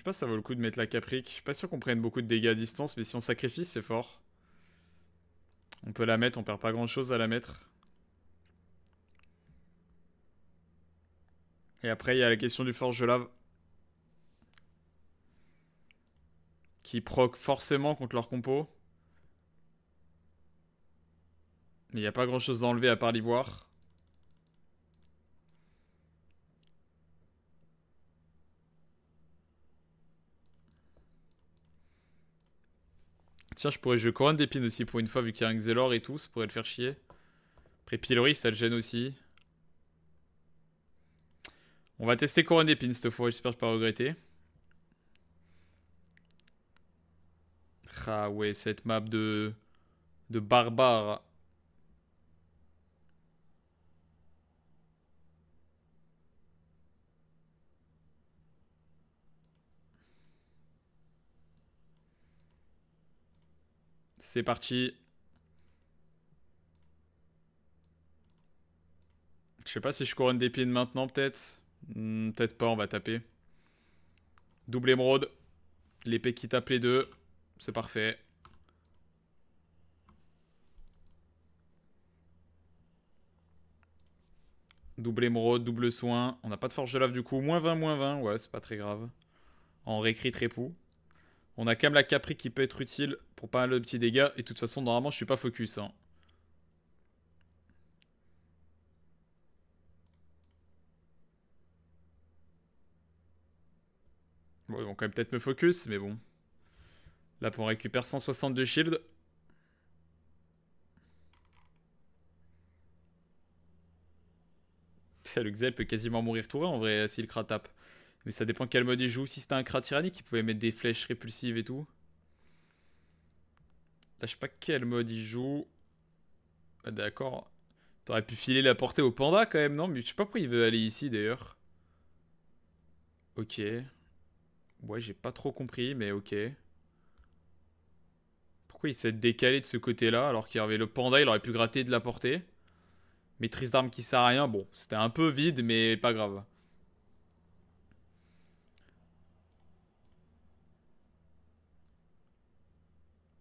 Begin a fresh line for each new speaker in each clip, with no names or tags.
sais pas ça vaut le coup de mettre la caprique. Je suis pas sûr qu'on prenne beaucoup de dégâts à distance, mais si on sacrifie, c'est fort. On peut la mettre, on perd pas grand chose à la mettre. Et après, il y a la question du forge de lave. Qui proc forcément contre leur compo. il n'y a pas grand chose à enlever à part l'ivoire. Tiens, je pourrais jouer couronne d'épines aussi pour une fois, vu qu'il y a un Xelor et tout, ça pourrait le faire chier. Après, Pilori, ça le gêne aussi. On va tester couronne d'épines cette fois, j'espère ne pas regretter. Ah ouais, cette map de... de barbare C'est parti. Je sais pas si je couronne pieds maintenant, peut-être. Hmm, peut-être pas, on va taper. Double émeraude. L'épée qui tape les deux. C'est parfait. Double émeraude, double soin. On n'a pas de forge de lave du coup. Moins 20, moins 20. Ouais, c'est pas très grave. En réécrit trépou. On a quand même la Capri qui peut être utile pour pas mal de petits dégâts. Et de toute façon, normalement, je suis pas focus. Hein. Bon, ils vont quand même peut-être me focus, mais bon. Là, pour récupérer 162 shield. Le Xel peut quasiment mourir tout en vrai s'il tape mais ça dépend quel mode il joue. Si c'était un crâne tyrannique, il pouvait mettre des flèches répulsives et tout. Là, je sais pas quel mode il joue. Ah, D'accord. T'aurais pu filer la portée au panda quand même, non Mais je sais pas pourquoi il veut aller ici d'ailleurs. Ok. Ouais, j'ai pas trop compris, mais ok. Pourquoi il s'est décalé de ce côté-là alors qu'il y avait le panda, il aurait pu gratter de la portée Maîtrise d'armes qui sert à rien, bon, c'était un peu vide, mais pas grave.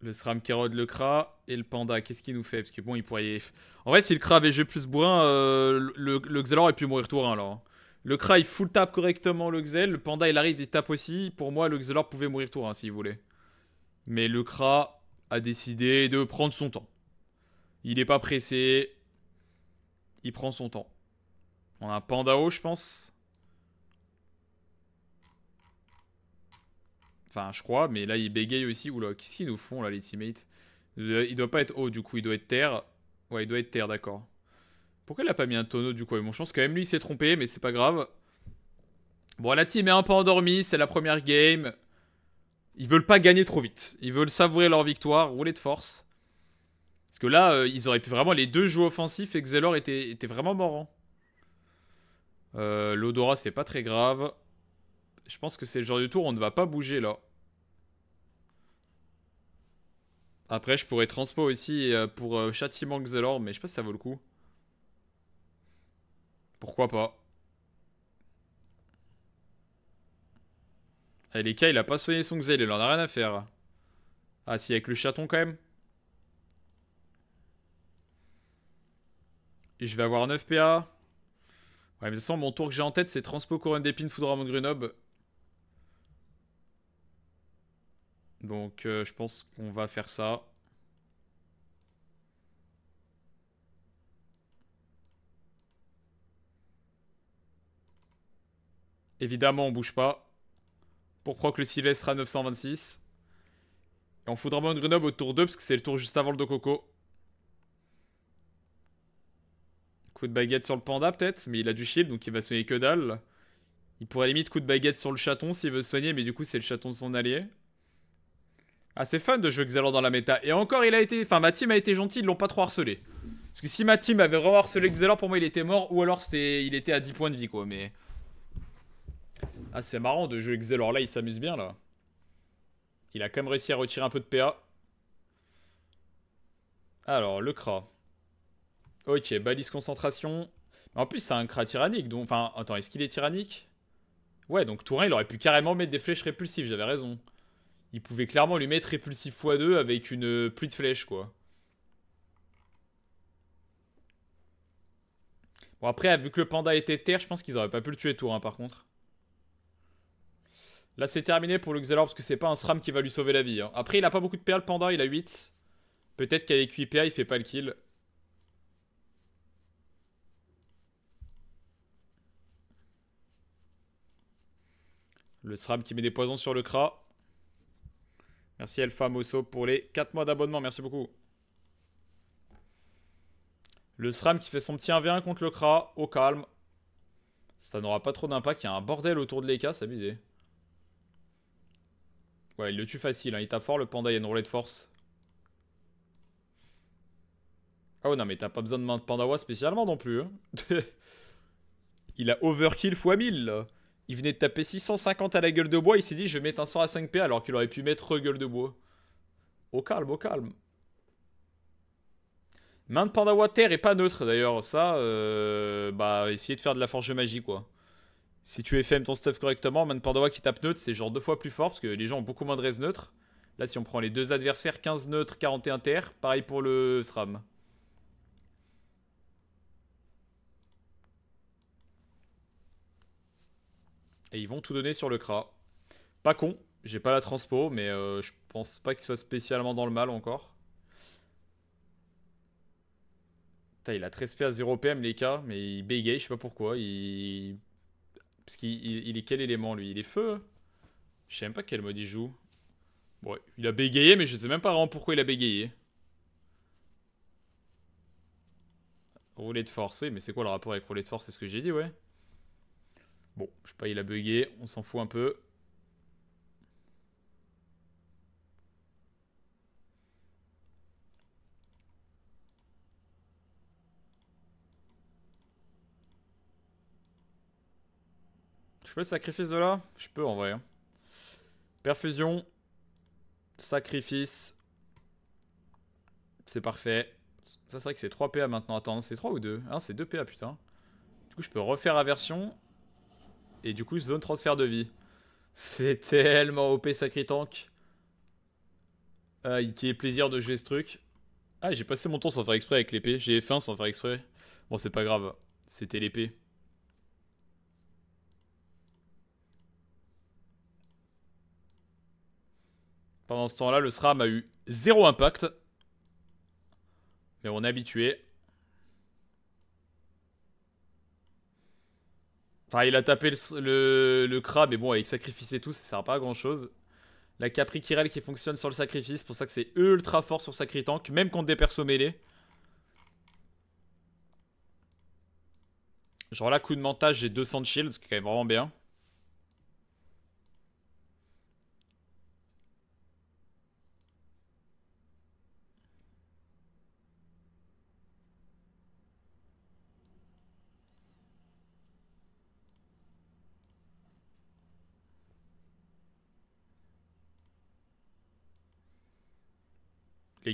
Le SRAM le Kra et le Panda. Qu'est-ce qu'il nous fait Parce que bon, il pourrait. En vrai, si le Kra avait joué plus bourrin, euh, le, le aurait pu mourir tour 1 hein. Le Kra il full tape correctement le Xel. Le Panda il arrive, il tape aussi. Pour moi, le Xelor pouvait mourir tour 1 s'il voulait. Mais le Kra a décidé de prendre son temps. Il n'est pas pressé. Il prend son temps. On a un haut, je pense. Enfin, je crois, mais là, il bégaye aussi. Oula, qu'est-ce qu'ils nous font, là, les teammates Il doit pas être haut, du coup, il doit être terre. Ouais, il doit être terre, d'accord. Pourquoi il a pas mis un tonneau, du coup Mon chance, quand même, lui, il s'est trompé, mais c'est pas grave. Bon, la team est un peu endormie, c'est la première game. Ils veulent pas gagner trop vite. Ils veulent savourer leur victoire, rouler de force. Parce que là, euh, ils auraient pu vraiment... Les deux joueurs offensifs, et était, était vraiment mort. Hein. Euh, l'odorat, c'est pas très grave. Je pense que c'est le genre du tour, on ne va pas bouger là. Après, je pourrais transpo aussi euh, pour euh, châtiment Xelor, mais je sais pas si ça vaut le coup. Pourquoi pas Allez eh, les cas, il a pas soigné son Xel, il en a rien à faire. Ah si, avec le chaton quand même. Et je vais avoir 9 PA. Ouais, mais de toute façon, mon tour que j'ai en tête, c'est Transpo Couronne d'épines, Foudre Grenoble. Donc euh, je pense qu'on va faire ça. Évidemment, on bouge pas. Pour que le Sylvestre à 926. Et on faudra de Grenoble au tour 2 parce que c'est le tour juste avant le Coco. Coup de baguette sur le panda peut-être, mais il a du shield donc il va soigner que dalle. Il pourrait limite coup de baguette sur le chaton s'il veut soigner, mais du coup c'est le chaton de son allié assez fun de jouer Xalor dans la méta. Et encore, il a été. Enfin, ma team a été gentille, ils l'ont pas trop harcelé. Parce que si ma team avait vraiment harcelé Xalor, pour moi, il était mort. Ou alors, il était à 10 points de vie, quoi. Mais. Ah, c'est marrant de jouer Xelor là, il s'amuse bien là. Il a quand même réussi à retirer un peu de PA. Alors, le Kra. Ok, balise concentration. en plus, c'est un Kra tyrannique. Donc... Enfin, attends, est-ce qu'il est tyrannique Ouais, donc Tourin, il aurait pu carrément mettre des flèches répulsives, j'avais raison il pouvait clairement lui mettre répulsif x2 avec une euh, pluie de flèche quoi. Bon, après, vu que le panda était terre, je pense qu'ils auraient pas pu le tuer tout hein, par contre. Là, c'est terminé pour le Xelor, parce que c'est pas un SRAM qui va lui sauver la vie. Hein. Après, il a pas beaucoup de perles, panda, il a 8. Peut-être qu'avec UIPA, il fait pas le kill. Le SRAM qui met des poisons sur le Kra. Merci Alpha Mosso pour les 4 mois d'abonnement. Merci beaucoup. Le SRAM qui fait son petit 1v1 contre le Kra, au calme. Ça n'aura pas trop d'impact. Il y a un bordel autour de l'Eka, c'est abusé. Ouais, il le tue facile. Hein. Il tape fort le panda. Il y a une de force. oh, non, mais t'as pas besoin de main de pandawa spécialement non plus. Hein. il a overkill x 1000 il venait de taper 650 à la gueule de bois, il s'est dit je vais mettre un sort à 5P alors qu'il aurait pu mettre gueule de bois. Au calme, au calme. Main de terre terre est pas neutre d'ailleurs, ça, euh, bah essayez de faire de la forge magie quoi. Si tu FM ton stuff correctement, main de Pandawa qui tape neutre, c'est genre deux fois plus fort parce que les gens ont beaucoup moins de res neutre. Là si on prend les deux adversaires, 15 neutres, 41 terre. pareil pour le SRAM. Et ils vont tout donner sur le Kra. Pas con, j'ai pas la transpo, mais euh, je pense pas qu'il soit spécialement dans le mal encore. il a 13 à 0 PM les cas, mais il bégaye, je sais pas pourquoi. Il... Parce qu'il est quel élément lui Il est feu Je sais même pas quel mode il joue. Bon, il a bégayé, mais je sais même pas vraiment pourquoi il a bégayé. Rouler de force, oui, mais c'est quoi le rapport avec rouler de force C'est ce que j'ai dit, ouais. Bon, je sais pas, il a buggé, on s'en fout un peu. Je peux le sacrifice de là Je peux en vrai. Hein. Perfusion. Sacrifice. C'est parfait. Ça, c'est vrai que c'est 3 PA maintenant. Attends, c'est 3 ou 2 Ah, c'est 2 PA, putain. Du coup, je peux refaire aversion. Et du coup, zone transfert de vie. C'est tellement OP Sacré Tank. Ah, il est plaisir de jouer ce truc. Ah, j'ai passé mon temps sans faire exprès avec l'épée. J'ai fait sans faire exprès. Bon, c'est pas grave. C'était l'épée. Pendant ce temps-là, le SRAM a eu zéro impact. Mais on est habitué. Enfin, il a tapé le, le, crabe, mais bon, avec sacrifice et tout, ça sert pas à grand chose. La Capri Kirel qui fonctionne sur le sacrifice, c'est pour ça que c'est ultra fort sur Sacri Tank, même contre des persos mêlés. Genre là, coup de montage, j'ai 200 de shield, ce qui est quand même vraiment bien.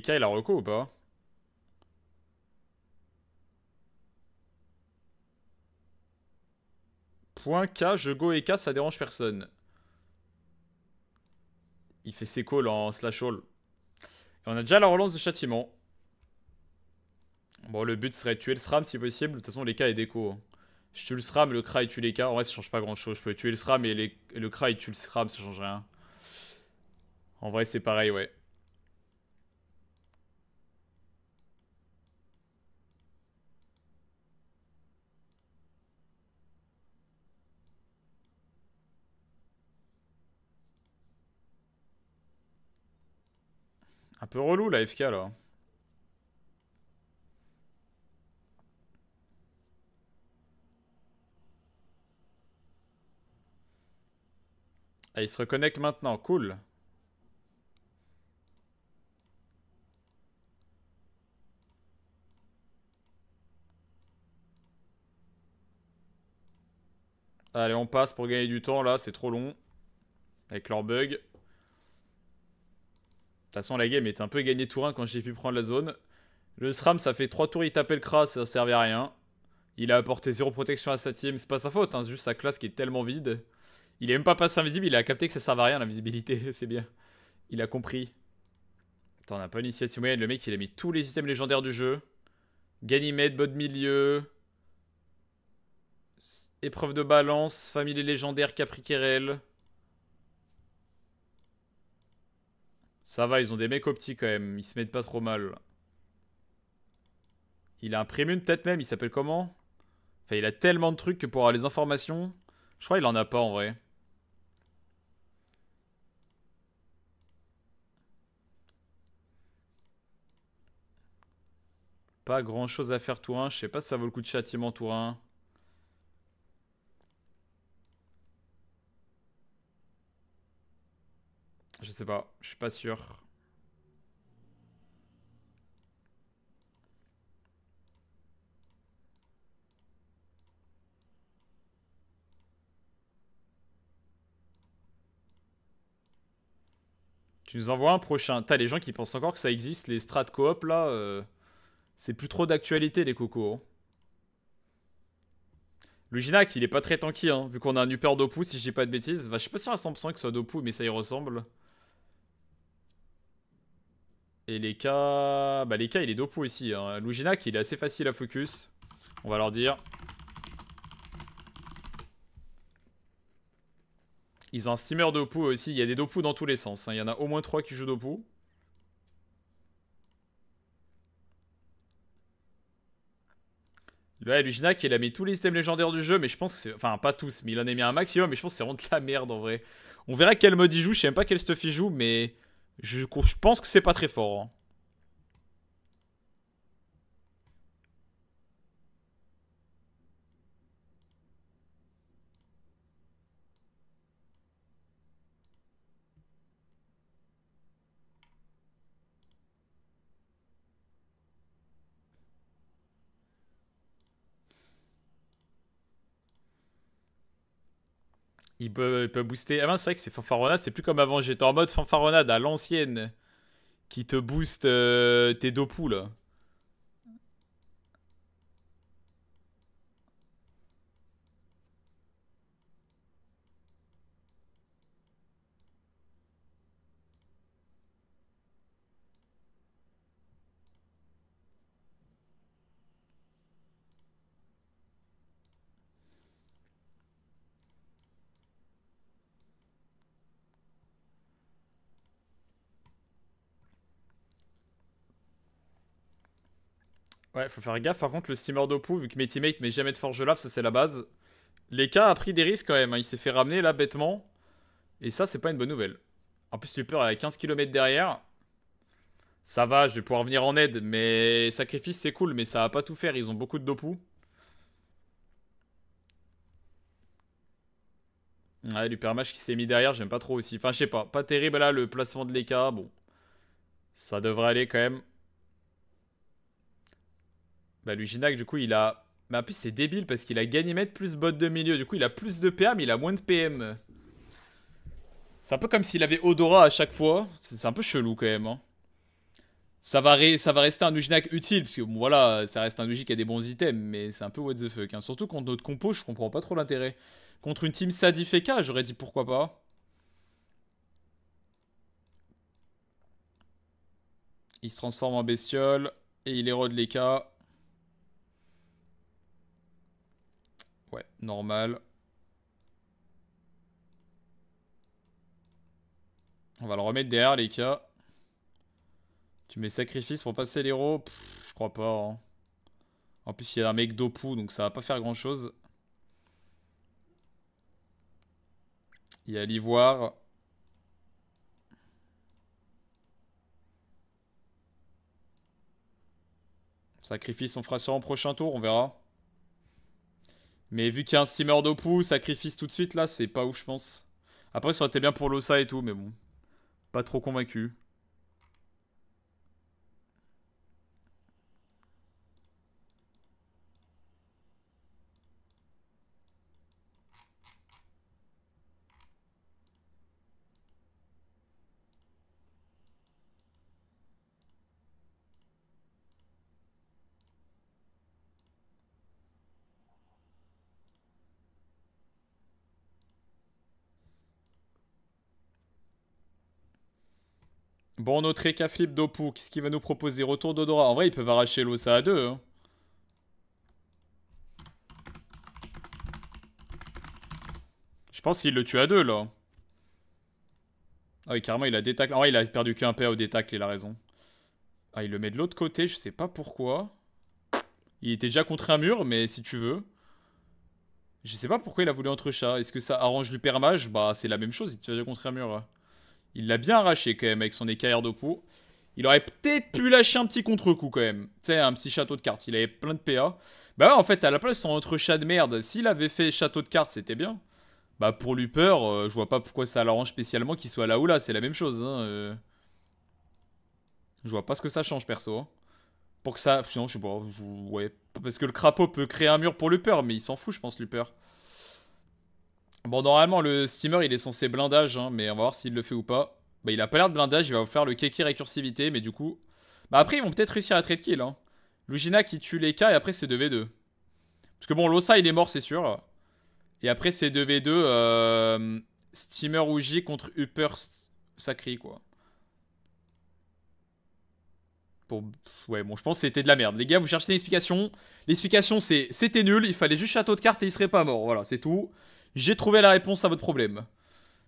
K il a reco ou pas Point K, je go et ça dérange personne. Il fait ses calls en slash all. Et on a déjà la relance de châtiment. Bon, le but serait de tuer le SRAM si possible. De toute façon, les K et déco. Je hein. tue le SRAM, le Kra, il tue les K. En vrai, ça change pas grand chose. Je peux tuer le SRAM et, le Kra, il tue le SRAM, ça change rien. En vrai, c'est pareil, ouais. Un peu relou la FK là. Ah, il se reconnecte maintenant, cool. Allez, on passe pour gagner du temps là, c'est trop long. Avec leur bug. De toute façon, la game était un peu gagnée tour 1 quand j'ai pu prendre la zone. Le SRAM, ça fait 3 tours, il tapait le Kras, ça servait à rien. Il a apporté zéro protection à sa team, c'est pas sa faute, hein, c'est juste sa classe qui est tellement vide. Il est même pas passé invisible, il a capté que ça servait à rien l'invisibilité, c'est bien. Il a compris. Attends, on a pas l'initiative moyenne, le mec il a mis tous les items légendaires du jeu. Ganymede, bot milieu. Épreuve de balance, famille légendaire, Capricérel Ça va, ils ont des mecs optiques quand même. Ils se mettent pas trop mal. Il a un une tête même. Il s'appelle comment Enfin, il a tellement de trucs que pour avoir les informations... Je crois qu'il en a pas en vrai. Pas grand chose à faire Tour 1. Je sais pas si ça vaut le coup de châtiment Tour 1. Je sais pas, je suis pas sûr. Tu nous envoies un prochain. T'as les gens qui pensent encore que ça existe, les strats coop là. Euh, c'est plus trop d'actualité les cocos. Hein. Le Ginac, il est pas très tanky, hein, vu qu'on a un upper Dopu, si je dis pas de bêtises. Bah je suis pas sûr à 100% que ce soit Dopu, mais ça y ressemble. Et les cas... Bah les cas, il est dopo aussi. Hein. il est assez facile à focus. On va leur dire. Ils ont un steamer dopou aussi. Il y a des dopou dans tous les sens. Hein. Il y en a au moins 3 qui jouent dopu. Ouais, Luginac, il a mis tous les systèmes légendaires du jeu, mais je pense que Enfin, pas tous, mais il en a mis un maximum, mais je pense que c'est vraiment de la merde en vrai. On verra quel mode il joue, je sais même pas quel stuff il joue, mais... Je, pense que c'est pas très fort. Hein. Il peut, booster. Ah ben, c'est vrai que c'est fanfaronnade, c'est plus comme avant. J'étais en mode fanfaronnade à l'ancienne qui te booste euh, tes deux poules. Ouais, faut faire gaffe. Par contre, le steamer d'Opu, vu que mes teammates mettent jamais de forge lave, ça c'est la base. Leka a pris des risques quand même. Hein. Il s'est fait ramener là bêtement. Et ça, c'est pas une bonne nouvelle. En plus, Super est à 15 km derrière. Ça va, je vais pouvoir venir en aide. Mais sacrifice, c'est cool. Mais ça va pas tout faire. Ils ont beaucoup de Dopu. Ouais, l'Upermatch qui s'est mis derrière, j'aime pas trop aussi. Enfin, je sais pas. Pas terrible là, le placement de Leka. Bon. Ça devrait aller quand même. Bah lui du coup il a... Mais en plus c'est débile parce qu'il a gagné mettre plus bot de milieu. Du coup il a plus de PM mais il a moins de PM. C'est un peu comme s'il avait Odora à chaque fois. C'est un peu chelou quand même. Hein. Ça, va rester un Uginac utile parce que voilà, ça reste un Luigi qui a des bons items. Mais c'est un peu what the fuck. Hein. Surtout contre notre compo, je comprends pas trop l'intérêt. Contre une team Sadifeka, j'aurais dit pourquoi pas. Il se transforme en bestiole et il érode les cas. Ouais, normal. On va le remettre derrière, les cas. Tu mets sacrifice pour passer l'héros Je crois pas. Hein. En plus, il y a un mec d'Opou, donc ça va pas faire grand chose. Il y a l'ivoire. Sacrifice, on fera ça en prochain tour, on verra. Mais vu qu'il y a un steamer d'Opu, sacrifice tout de suite là, c'est pas ouf, je pense. Après, ça aurait été bien pour l'Osa et tout, mais bon. Pas trop convaincu. Bon, notre Eka Flip Dopu, qu'est-ce qu'il va nous proposer Retour d'Odora. En vrai, ils peuvent arracher l'Osa à deux. Hein. Je pense qu'il le tue à deux, là. Ah oui, carrément, il a détaclé. En vrai, il a perdu qu'un PA au détacle, il a raison. Ah, il le met de l'autre côté, je sais pas pourquoi. Il était déjà contre un mur, mais si tu veux. Je sais pas pourquoi il a voulu entre chat. Est-ce que ça arrange l'upermage Bah, c'est la même chose, il était déjà contre un mur. Il l'a bien arraché quand même avec son écaillère de Il aurait peut-être pu lâcher un petit contre-coup quand même. Tu sais, un petit château de cartes. Il avait plein de PA. Bah ouais, en fait, à la place, c'est autre chat de merde. S'il avait fait château de cartes, c'était bien. Bah pour Luper, euh, je vois pas pourquoi ça l'arrange spécialement qu'il soit là ou là. C'est la même chose. Hein, euh. Je vois pas ce que ça change perso. Hein. Pour que ça... Sinon, je sais pas. Parce que le crapaud peut créer un mur pour Luper, mais il s'en fout, je pense, Luper. Bon, normalement, le steamer, il est censé blindage, hein, mais on va voir s'il le fait ou pas. Bah, il a pas l'air de blindage, il va vous faire le keki récursivité, mais du coup... Bah, après, ils vont peut-être réussir à trade kill, hein. Lugina qui tue les cas, et après, c'est 2v2. Parce que bon, Losa, il est mort, c'est sûr. Et après, c'est 2v2, euh, Steamer Uji contre Upper Sacri, quoi. Pour... Ouais, bon, je pense que c'était de la merde. Les gars, vous cherchez une explication. L'explication, c'est c'était nul, il fallait juste château de cartes et il serait pas mort. Voilà, c'est tout. J'ai trouvé la réponse à votre problème.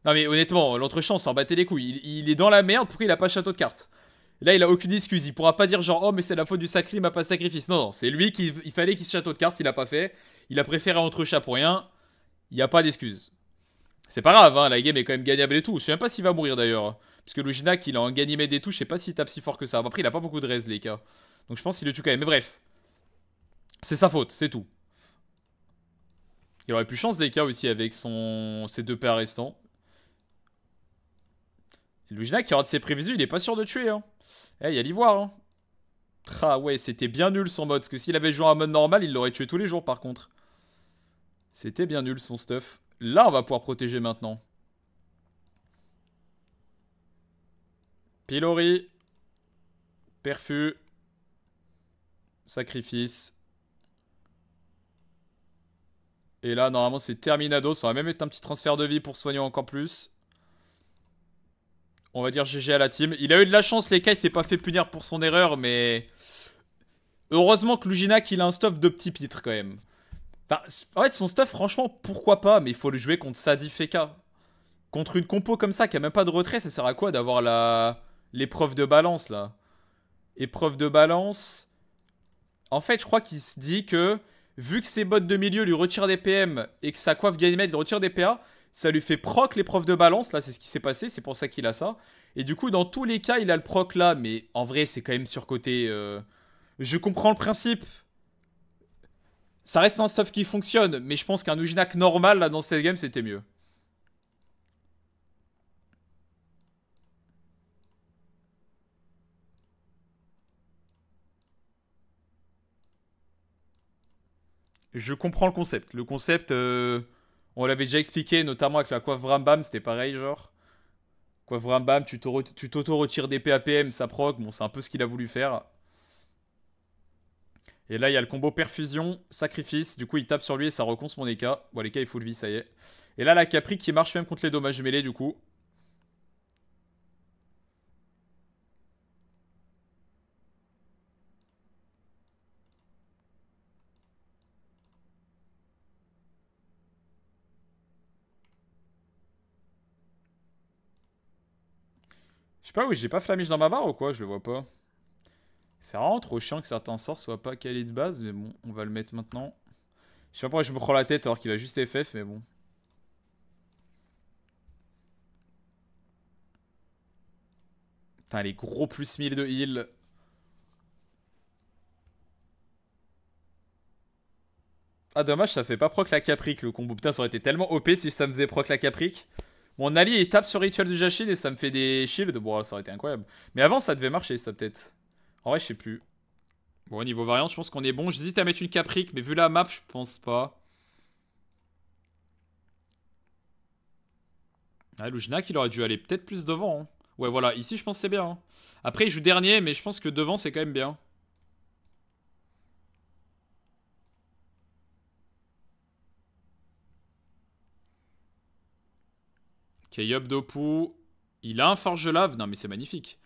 Non mais honnêtement, l'entrechamp s'en battait les couilles. Il, est dans la merde, pourquoi il a pas château de cartes Là, il a aucune excuse. Il pourra pas dire genre, oh, mais c'est la faute du sacré, il m'a pas sacrifice. Non, non, c'est lui qui il fallait qu'il se château de cartes, il l'a pas fait. Il a préféré entrechat pour rien. Il n'y a pas d'excuse. C'est pas grave, hein, la game est quand même gagnable et tout. Je sais même pas s'il va mourir d'ailleurs. Parce que Luginac, il a en mais des touches, je sais pas s'il tape si fort que ça. Après, il a pas beaucoup de res, les cas. Donc je pense qu'il le tue quand même. Mais bref, c'est sa faute, c'est tout. Il aurait plus chance Zeka aussi avec son... ses deux paires restants. Lujina qui de ses prévisions, il est pas sûr de tuer. Hein. Eh, il y a l'ivoire. Hein. Ah ouais, c'était bien nul son mode. Parce que s'il avait joué en mode normal, il l'aurait tué tous les jours par contre. C'était bien nul son stuff. Là, on va pouvoir protéger maintenant. Pilori. Perfus. Sacrifice. Et là, normalement, c'est terminado. Ça va même être un petit transfert de vie pour soigner encore plus. On va dire GG à la team. Il a eu de la chance, les cas, il s'est pas fait punir pour son erreur, mais... Heureusement que Luginac, il a un stuff de petit pitre, quand même. en fait, son stuff, franchement, pourquoi pas, mais il faut le jouer contre Sadi Feka. Contre une compo comme ça, qui a même pas de retrait, ça sert à quoi d'avoir la... L'épreuve de balance, là Épreuve de balance... En fait, je crois qu'il se dit que vu que ses bottes de milieu lui retirent des PM et que sa coiffe Ganymede lui retire des PA, ça lui fait proc l'épreuve de balance. Là, c'est ce qui s'est passé, c'est pour ça qu'il a ça. Et du coup, dans tous les cas, il a le proc là, mais en vrai, c'est quand même surcoté. côté. Euh. Je comprends le principe. Ça reste un stuff qui fonctionne, mais je pense qu'un Ujinak normal là dans cette game, c'était mieux. je comprends le concept. Le concept, euh, on l'avait déjà expliqué, notamment avec la coiffe bram-bam c'était pareil, genre. Coiffe bram-bam, tu t'auto-retires des PAPM, ça proc, bon, c'est un peu ce qu'il a voulu faire. Et là, il y a le combo perfusion, sacrifice. Du coup, il tape sur lui et ça reconce mon EK. Bon, il faut de vie, ça y est. Et là, la Capri qui marche même contre les dommages mêlés, du coup. pas oui, j'ai pas Flamish dans ma barre ou quoi Je le vois pas. C'est vraiment trop chiant que certains sorts soient pas calés de base, mais bon, on va le mettre maintenant. Je sais pas pourquoi je me prends la tête alors qu'il a juste FF, mais bon. Putain, les gros plus 1000 de heal. Ah dommage, ça fait pas proc la caprique le combo. Putain, ça aurait été tellement OP si ça me faisait proc la caprique. Mon allié il tape sur rituel de Jachin et ça me fait des shields. Bon, ça aurait été incroyable. Mais avant, ça devait marcher, ça peut-être. En vrai, je sais plus. Bon, au niveau variante, je pense qu'on est bon. J'hésite à mettre une caprique, mais vu la map, je pense pas. Ah, Lujnak, il aurait dû aller peut-être plus devant. Hein. Ouais, voilà, ici, je pense c'est bien. Hein. Après, il joue dernier, mais je pense que devant, c'est quand même bien. Kayop Dopou. il a un forge lave. Non, mais c'est magnifique.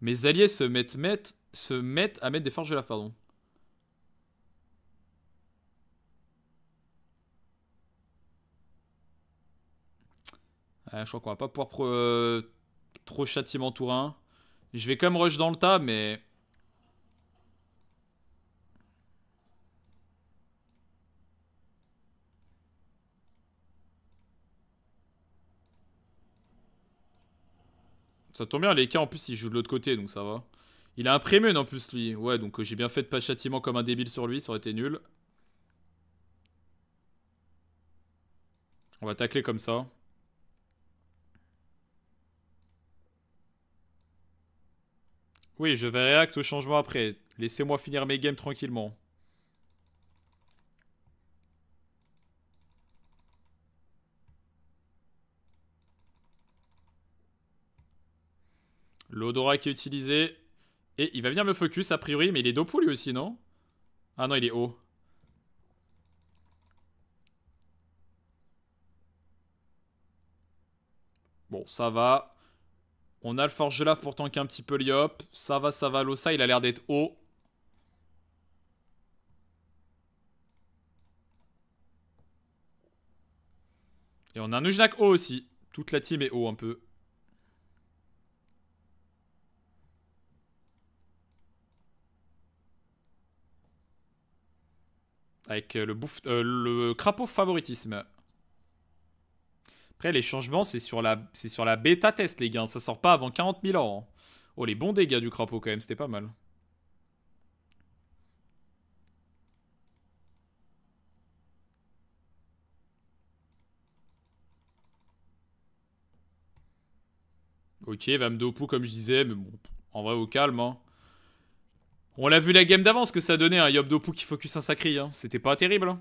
Mes alliés se mettent, mettent, se mettent à mettre des forges lave, pardon. je crois qu'on va pas pouvoir euh, trop châtiment 1. Je vais quand même rush dans le tas, mais Ça tombe bien, les cas en plus il joue de l'autre côté donc ça va. Il a un prémune en plus lui. Ouais donc euh, j'ai bien fait de pas châtiment comme un débile sur lui, ça aurait été nul. On va tacler comme ça. Oui, je vais réact au changement après. Laissez-moi finir mes games tranquillement. L'odorat qui est utilisé. Et il va venir me focus a priori, mais il est pour lui aussi, non Ah non, il est haut. Bon, ça va. On a le forge lave pour tanker un petit peu l'Iop. Ça va, ça va, l'Ossa, il a l'air d'être haut. Et on a un Ujnak haut aussi. Toute la team est haut un peu. Avec euh, le, bouffe, euh, le crapaud favoritisme. Après, les changements, c'est sur la, c'est sur la bêta test, les gars. Ça sort pas avant 40 000 ans. Hein. Oh, les bons dégâts du crapaud, quand même. C'était pas mal. Ok, va me dopou comme je disais. Mais bon, en vrai, au calme, hein. On l'a vu la game d'avance que ça donnait, un hein. Yobdopu qui focus un sacré, hein. c'était pas terrible. Hein.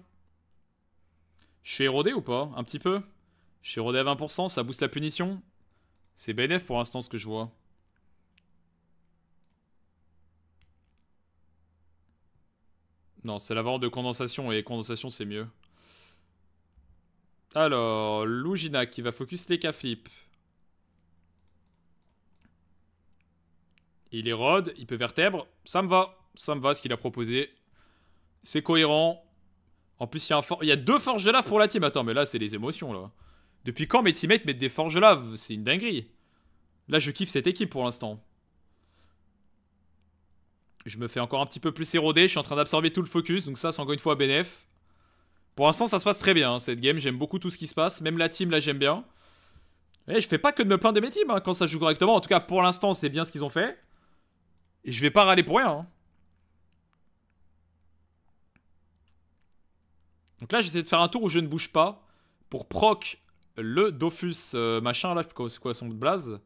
Je suis érodé ou pas Un petit peu Je suis érodé à 20%, ça booste la punition C'est BNF pour l'instant ce que je vois. Non, c'est la vente de condensation et condensation c'est mieux. Alors, Lugina qui va focus les k Il érode, il peut vertèbre. Ça me va. Ça me va ce qu'il a proposé. C'est cohérent. En plus, il y, a a deux forges de lave pour la team. Attends, mais là, c'est les émotions, là. Depuis quand mes teammates mettent des forges de lave C'est une dinguerie. Là, je kiffe cette équipe pour l'instant. Je me fais encore un petit peu plus éroder. Je suis en train d'absorber tout le focus. Donc ça, c'est encore une fois bénéf. Pour l'instant, ça se passe très bien, hein, cette game. J'aime beaucoup tout ce qui se passe. Même la team, là, j'aime bien. Et eh, je fais pas que de me plaindre de mes teams hein, quand ça joue correctement. En tout cas, pour l'instant, c'est bien ce qu'ils ont fait. Et je vais pas râler pour rien. Hein. Donc là, j'essaie de faire un tour où je ne bouge pas pour proc le Dofus euh, machin là, c'est quoi son blaze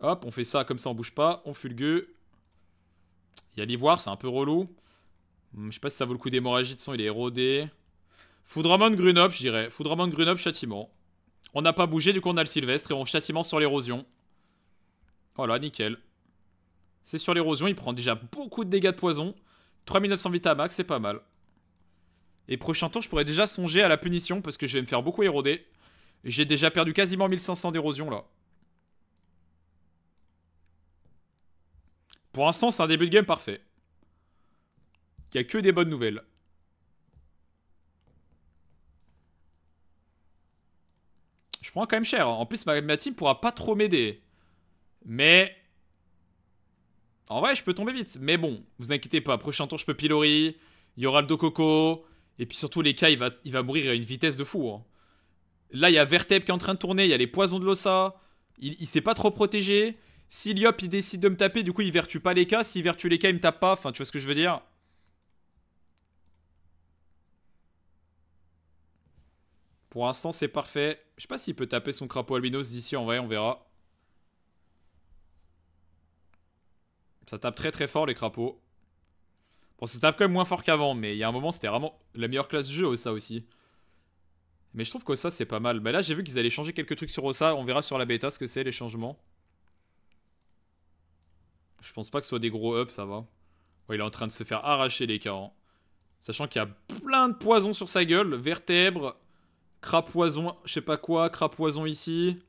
Hop, on fait ça, comme ça on bouge pas, on fulgue. Il y a l'ivoire, c'est un peu relou. Hmm, je sais pas si ça vaut le coup d'hémorragie, de son il est érodé. Foudramon Grunop, je dirais. Foudramon Grunop, châtiment. On n'a pas bougé, du coup on a le Sylvestre et on châtiment sur l'érosion. Voilà, nickel. C'est sur l'érosion, il prend déjà beaucoup de dégâts de poison. 3900 vita max, c'est pas mal. Et prochain tour, je pourrais déjà songer à la punition parce que je vais me faire beaucoup éroder. J'ai déjà perdu quasiment 1500 d'érosion là. Pour l'instant, c'est un début de game parfait. Il n'y a que des bonnes nouvelles. Je prends quand même cher. Hein. En plus, ma, ma team pourra pas trop m'aider. Mais en vrai, je peux tomber vite. Mais bon, vous inquiétez pas. Prochain tour, je peux pilori. Il y aura le Coco. Et puis surtout, les cas, il va, il va mourir à une vitesse de fou. Hein. Là, il y a Verteb qui est en train de tourner. Il y a les poisons de l'Ossa. Il, il s'est pas trop protégé. Si Liop, il décide de me taper, du coup, il vertue pas les cas. S'il vertue les cas, il me tape pas. Enfin, tu vois ce que je veux dire Pour l'instant, c'est parfait. Je sais pas s'il peut taper son crapaud albinos d'ici en vrai, on verra. Ça tape très très fort les crapauds. Bon, ça tape quand même moins fort qu'avant, mais il y a un moment, c'était vraiment la meilleure classe de jeu, ça aussi. Mais je trouve que ça, c'est pas mal. Bah là, j'ai vu qu'ils allaient changer quelques trucs sur ça. On verra sur la bêta ce que c'est, les changements. Je pense pas que ce soit des gros ups, ça va. Ouais, il est en train de se faire arracher, les gars. Sachant qu'il y a plein de poisons sur sa gueule. Vertèbres, crapoison, je sais pas quoi, crapoison ici.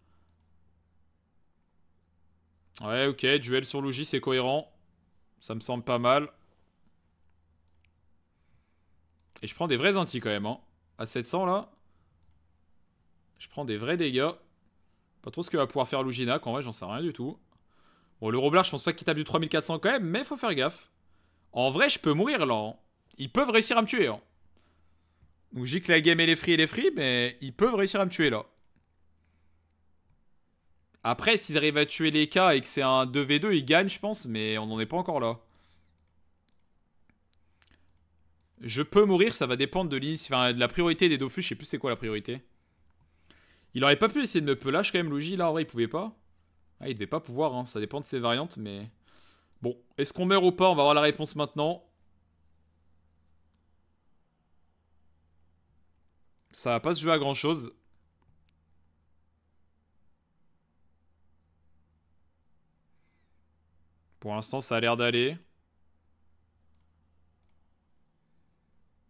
Ouais, ok, duel sur logis c'est cohérent. Ça me semble pas mal. Et je prends des vrais anti quand même. Hein. À 700 là. Je prends des vrais dégâts. Pas trop ce que va pouvoir faire Luginac. En vrai, j'en sais rien du tout. Bon, le Roblard, je pense pas qu'il tape du 3400 quand même. Mais faut faire gaffe. En vrai, je peux mourir là. Hein. Ils peuvent réussir à me tuer. Hein. que la game et les free et les free. Mais ils peuvent réussir à me tuer là. Après, s'ils arrivent à tuer les K et que c'est un 2v2, ils gagnent, je pense, mais on n'en est pas encore là. Je peux mourir, ça va dépendre de, la priorité des Dofus, je sais plus c'est quoi la priorité. Il aurait pas pu essayer de me pelage quand même, Luigi, là, en vrai, il pouvait pas. Ah, il devait pas pouvoir, hein, ça dépend de ses variantes, mais... Bon, est-ce qu'on meurt ou pas On va avoir la réponse maintenant. Ça va pas se jouer à grand-chose. Pour l'instant, ça a l'air d'aller.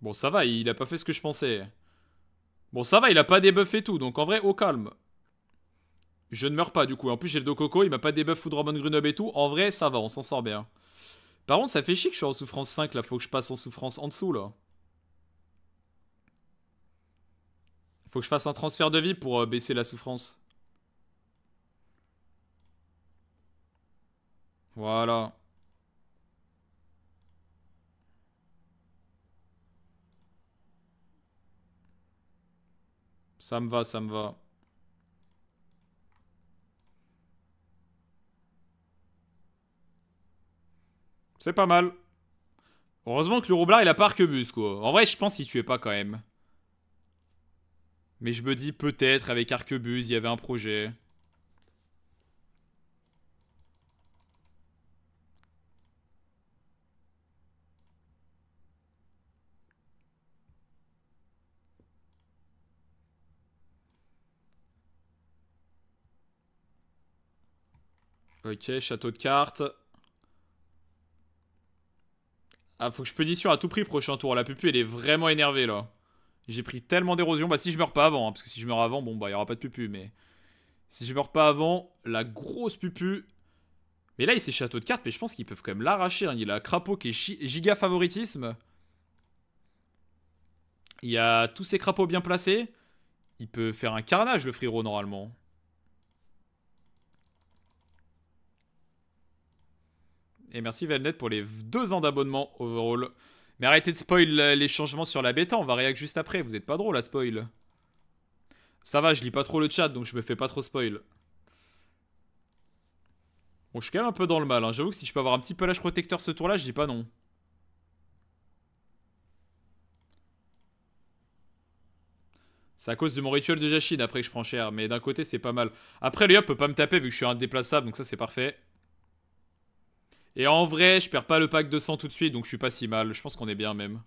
Bon, ça va, il a pas fait ce que je pensais. Bon, ça va, il a pas et tout, donc en vrai, au calme. Je ne meurs pas du coup. En plus, j'ai le dos coco, il m'a pas débuff Foudromon Grenoble et tout. En vrai, ça va, on s'en sort bien. Par contre, ça fait chier que je sois en souffrance 5 là, faut que je passe en souffrance en dessous là. Faut que je fasse un transfert de vie pour euh, baisser la souffrance. Voilà. Ça me va, ça me va. C'est pas mal. Heureusement que le roublard, il a pas arquebus, quoi. En vrai, je pense qu'il tuait pas, quand même. Mais je me dis, peut-être, avec arquebus, il y avait un projet. Ok, château de cartes. Ah, faut que je pédition à tout prix prochain tour. La pupu, elle est vraiment énervée, là. J'ai pris tellement d'érosion. Bah, si je meurs pas avant, hein, parce que si je meurs avant, bon, bah, il y aura pas de pupu, mais... Si je meurs pas avant, la grosse pupu... Mais là, il s'est château de cartes, mais je pense qu'ils peuvent quand même l'arracher. Hein. Il a crapaud qui est giga favoritisme. Il y a tous ces crapauds bien placés. Il peut faire un carnage, le frérot, normalement. Et merci Valnet pour les deux ans d'abonnement overall. Mais arrêtez de spoil euh, les changements sur la bêta, on va réagir juste après. Vous êtes pas drôle à spoil. Ça va, je lis pas trop le chat, donc je me fais pas trop spoil. Bon, je suis quand même un peu dans le mal. Hein. J'avoue que si je peux avoir un petit pelage protecteur ce tour-là, je dis pas non. C'est à cause de mon rituel de Jachine après que je prends cher, mais d'un côté c'est pas mal. Après, ne peut pas me taper vu que je suis indéplaçable, donc ça c'est parfait. Et en vrai, je perds pas le pack de sang tout de suite, donc je suis pas si mal. Je pense qu'on est bien même.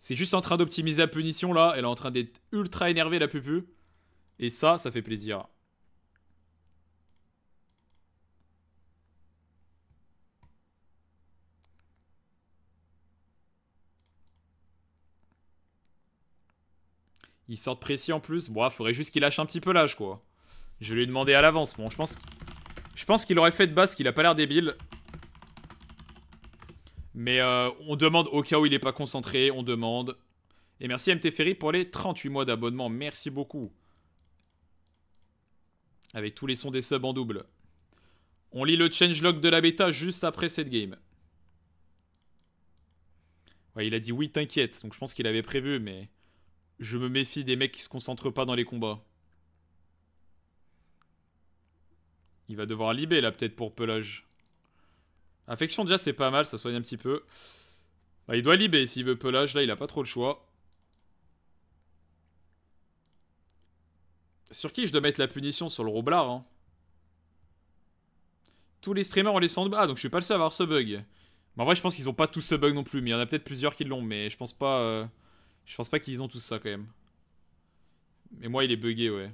C'est juste en train d'optimiser la punition là. Elle est en train d'être ultra énervée la pupu. Et ça, ça fait plaisir. Il sortent précis en plus. Bon, il faudrait juste qu'il lâche un petit peu l'âge, quoi. Je lui ai demandé à l'avance. Bon, je pense je pense qu'il aurait fait de base qu'il a pas l'air débile. Mais euh, on demande au cas où il n'est pas concentré, on demande. Et merci MT Ferry pour les 38 mois d'abonnement, merci beaucoup. Avec tous les sons des subs en double. On lit le changelog de la bêta juste après cette game. Ouais, il a dit oui, t'inquiète, donc je pense qu'il avait prévu, mais je me méfie des mecs qui se concentrent pas dans les combats. Il va devoir libérer là peut-être pour pelage. affection déjà c'est pas mal, ça soigne un petit peu. Bah, il doit libérer s'il veut pelage, là il a pas trop le choix. Sur qui je dois mettre la punition Sur le roublard. Hein tous les streamers ont les sandbags. Ah donc je suis pas le seul à avoir ce bug. Mais bah, en vrai je pense qu'ils ont pas tous ce bug non plus, mais il y en a peut-être plusieurs qui l'ont, mais je pense pas... Euh, je pense pas qu'ils ont tous ça quand même. Mais moi il est bugué ouais.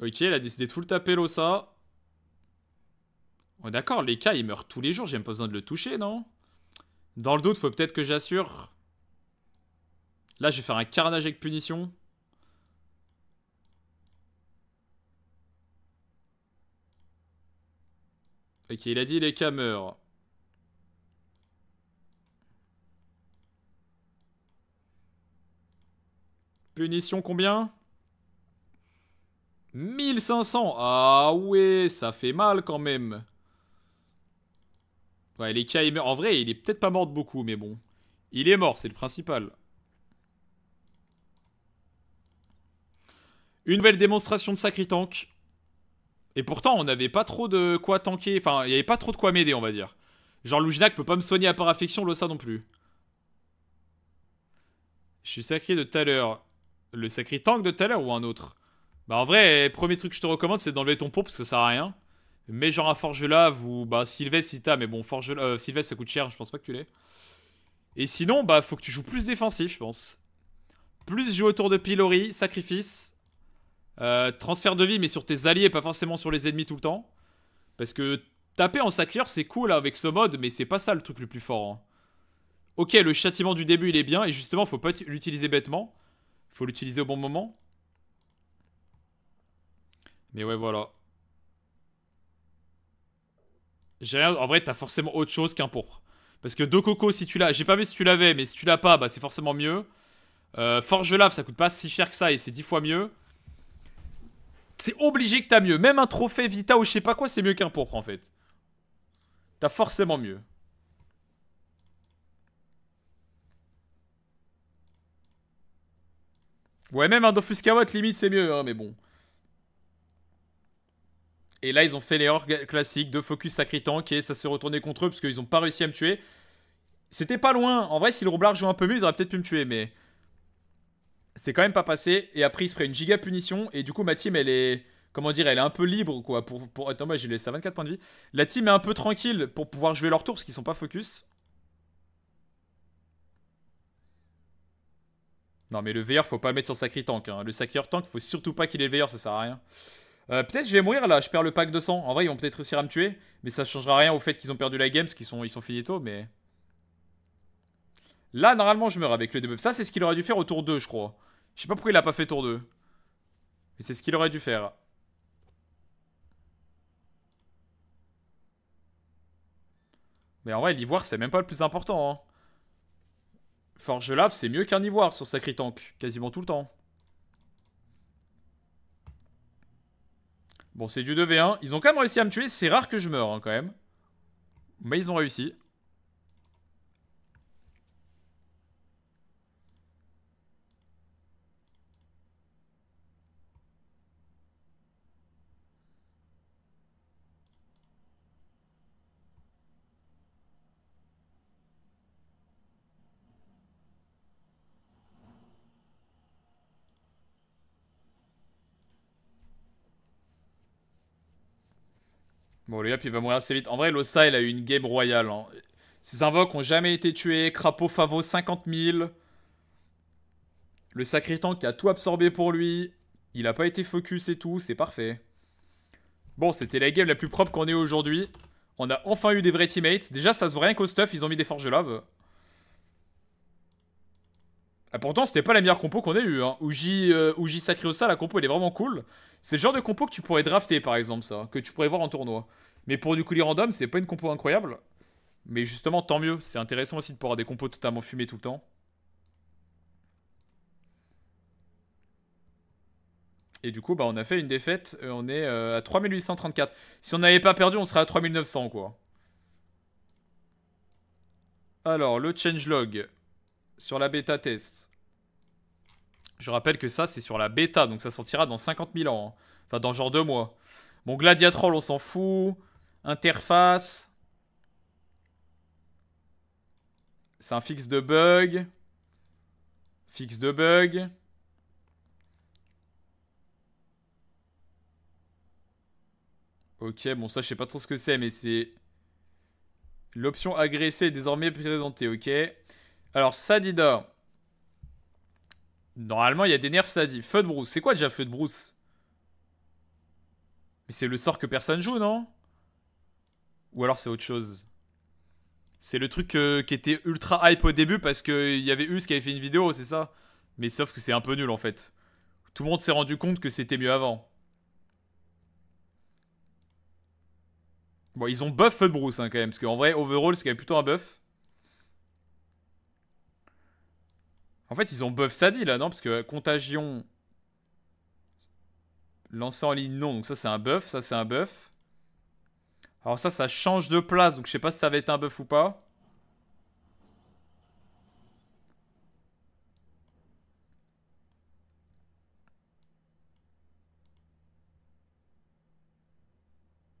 Ok, elle a décidé de full taper l'Osa. On d'accord, les cas, il meurent tous les jours. J'ai même pas besoin de le toucher, non Dans le doute, faut peut-être que j'assure. Là, je vais faire un carnage avec punition. Ok, il a dit les cas meurent. Punition combien 1500 Ah ouais, ça fait mal quand même. Ouais, les cas, En vrai, il est peut-être pas mort de beaucoup, mais bon. Il est mort, c'est le principal. Une nouvelle démonstration de Sacri Tank. Et pourtant, on n'avait pas trop de quoi tanker. Enfin, il n'y avait pas trop de quoi m'aider, on va dire. Genre, ne peut pas me soigner à part affection, l'Ossa non plus. Je suis sacré de tout à l'heure. Le Sacri Tank de tout à l'heure ou un autre bah en vrai, premier truc que je te recommande, c'est d'enlever ton pot parce que ça sert à rien. Mais genre un lave ou bah Sylvestre si t'as, mais bon euh, Sylvester ça coûte cher, je pense pas que tu l'aies. Et sinon, bah faut que tu joues plus défensif, je pense. Plus jouer autour de Pilori, Sacrifice, euh, transfert de vie, mais sur tes alliés, pas forcément sur les ennemis tout le temps. Parce que taper en sacréur, c'est cool avec ce mode, mais c'est pas ça le truc le plus fort. Hein. Ok, le châtiment du début, il est bien, et justement, faut pas l'utiliser bêtement. Faut l'utiliser au bon moment. Mais ouais, voilà. En vrai, t'as forcément autre chose qu'un pourpre. Parce que deux cocos, si tu l'as... J'ai pas vu si tu l'avais, mais si tu l'as pas, bah c'est forcément mieux. Euh, forge Lave, ça coûte pas si cher que ça et c'est 10 fois mieux. C'est obligé que t'as mieux. Même un trophée Vita ou je sais pas quoi, c'est mieux qu'un pourpre en fait. T'as forcément mieux. Ouais, même un Dofus limite, c'est mieux, hein, mais bon. Et là, ils ont fait les orques classiques de focus sacré tank et ça s'est retourné contre eux parce qu'ils ont pas réussi à me tuer. C'était pas loin. En vrai, si le roublard jouait un peu mieux, ils auraient peut-être pu me tuer, mais c'est quand même pas passé. Et après, ils se ferait une giga punition. Et du coup, ma team, elle est. Comment dire Elle est un peu libre, quoi. Pour, pour... Attends, moi, j'ai laissé à 24 points de vie. La team est un peu tranquille pour pouvoir jouer leur tour parce qu'ils sont pas focus. Non, mais le veilleur, faut pas le mettre sur sacré Tank. Hein. Le Sacri Tank, faut surtout pas qu'il ait le veilleur, ça sert à rien. Euh, peut-être je vais mourir là, je perds le pack de sang. En vrai, ils vont peut-être réussir à me tuer, mais ça changera rien au fait qu'ils ont perdu la game, parce qu'ils sont, ils sont finito, mais... Là, normalement, je meurs avec le debuff. Ça, c'est ce qu'il aurait dû faire au tour 2, je crois. Je sais pas pourquoi il a pas fait tour 2. Mais c'est ce qu'il aurait dû faire. Mais en vrai, l'ivoire, c'est même pas le plus important. Hein. Forge Lave, c'est mieux qu'un ivoire sur Sacri Tank, quasiment tout le temps. Bon, c'est du 2v1. Ils ont quand même réussi à me tuer. C'est rare que je meure, hein, quand même. Mais ils ont réussi. Oh le gap il va mourir assez vite. En vrai, l'Osa, il a eu une game royale. Hein. Ses invoques ont jamais été tués. Crapaud Favo, 50 000. Le sacré tank a tout absorbé pour lui. Il a pas été focus et tout. C'est parfait. Bon, c'était la game la plus propre qu'on ait aujourd'hui. On a enfin eu des vrais teammates. Déjà, ça se voit rien qu'au stuff. Ils ont mis des forges love. lave. Ah, pourtant, c'était pas la meilleure compo qu'on ait eu Hein. Uji, euh, sacré la compo, elle est vraiment cool. C'est le genre de compo que tu pourrais drafter, par exemple, ça. Que tu pourrais voir en tournoi. Mais pour du coulis random, c'est pas une compo incroyable. Mais justement, tant mieux. C'est intéressant aussi de pouvoir avoir des compos totalement fumées tout le temps. Et du coup, bah, on a fait une défaite. Euh, on est euh, à 3834. Si on n'avait pas perdu, on serait à 3900, quoi. Alors, le changelog sur la bêta test. Je rappelle que ça, c'est sur la bêta, donc ça sortira dans 50 000 ans. Hein. Enfin, dans genre deux mois. Bon, Gladiatrol, on s'en fout. Interface. C'est un fixe de bug. Fixe de bug. Ok, bon ça je sais pas trop ce que c'est, mais c'est... L'option agressée est désormais présentée, ok. Alors Sadida. Normalement il y a des nerfs Sadida Feu de brousse, c'est quoi déjà feu de brousse Mais c'est le sort que personne joue, non ou alors c'est autre chose. C'est le truc euh, qui était ultra hype au début parce qu'il y avait Us qui avait fait une vidéo, c'est ça Mais sauf que c'est un peu nul en fait. Tout le monde s'est rendu compte que c'était mieux avant. Bon, ils ont buff Bruce hein, quand même, parce qu'en vrai, overall, c'est quand même plutôt un buff. En fait, ils ont buff Sadie là, non Parce que Contagion. Lancer en ligne, non. Donc ça, c'est un buff. Ça, c'est un buff. Alors ça, ça change de place, donc je sais pas si ça va être un buff ou pas.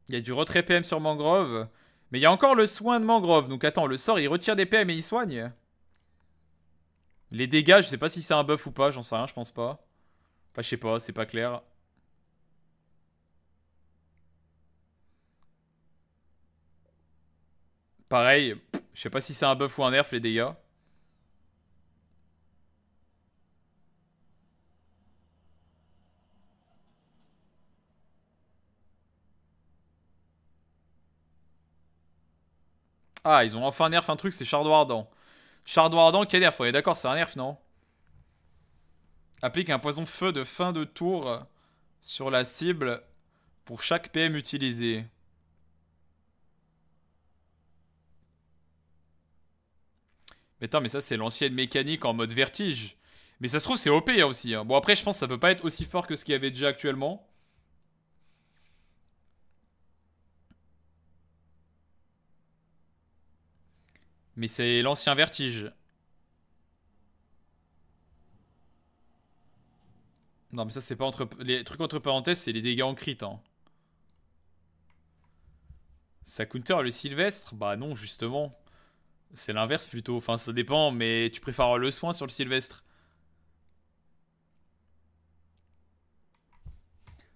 Il y a du retrait PM sur Mangrove. Mais il y a encore le soin de Mangrove. Donc attends, le sort, il retire des PM et il soigne. Les dégâts, je sais pas si c'est un buff ou pas, j'en sais rien, je pense pas. Enfin, je sais pas, c'est pas clair. Pareil, je sais pas si c'est un buff ou un nerf les dégâts. Ah, ils ont enfin nerf un truc, c'est Chardon Ardent. quel qui nerf, on est d'accord, c'est un nerf, non Applique un poison feu de fin de tour sur la cible pour chaque PM utilisé. Mais attends, mais ça, c'est l'ancienne mécanique en mode vertige. Mais ça se trouve, c'est OP hein, aussi. Hein. Bon, après, je pense que ça peut pas être aussi fort que ce qu'il y avait déjà actuellement. Mais c'est l'ancien vertige. Non, mais ça, c'est pas entre. Les trucs entre parenthèses, c'est les dégâts en crit. Hein. Ça counter le Sylvestre Bah non, justement. C'est l'inverse plutôt. Enfin, ça dépend, mais tu préfères le soin sur le sylvestre.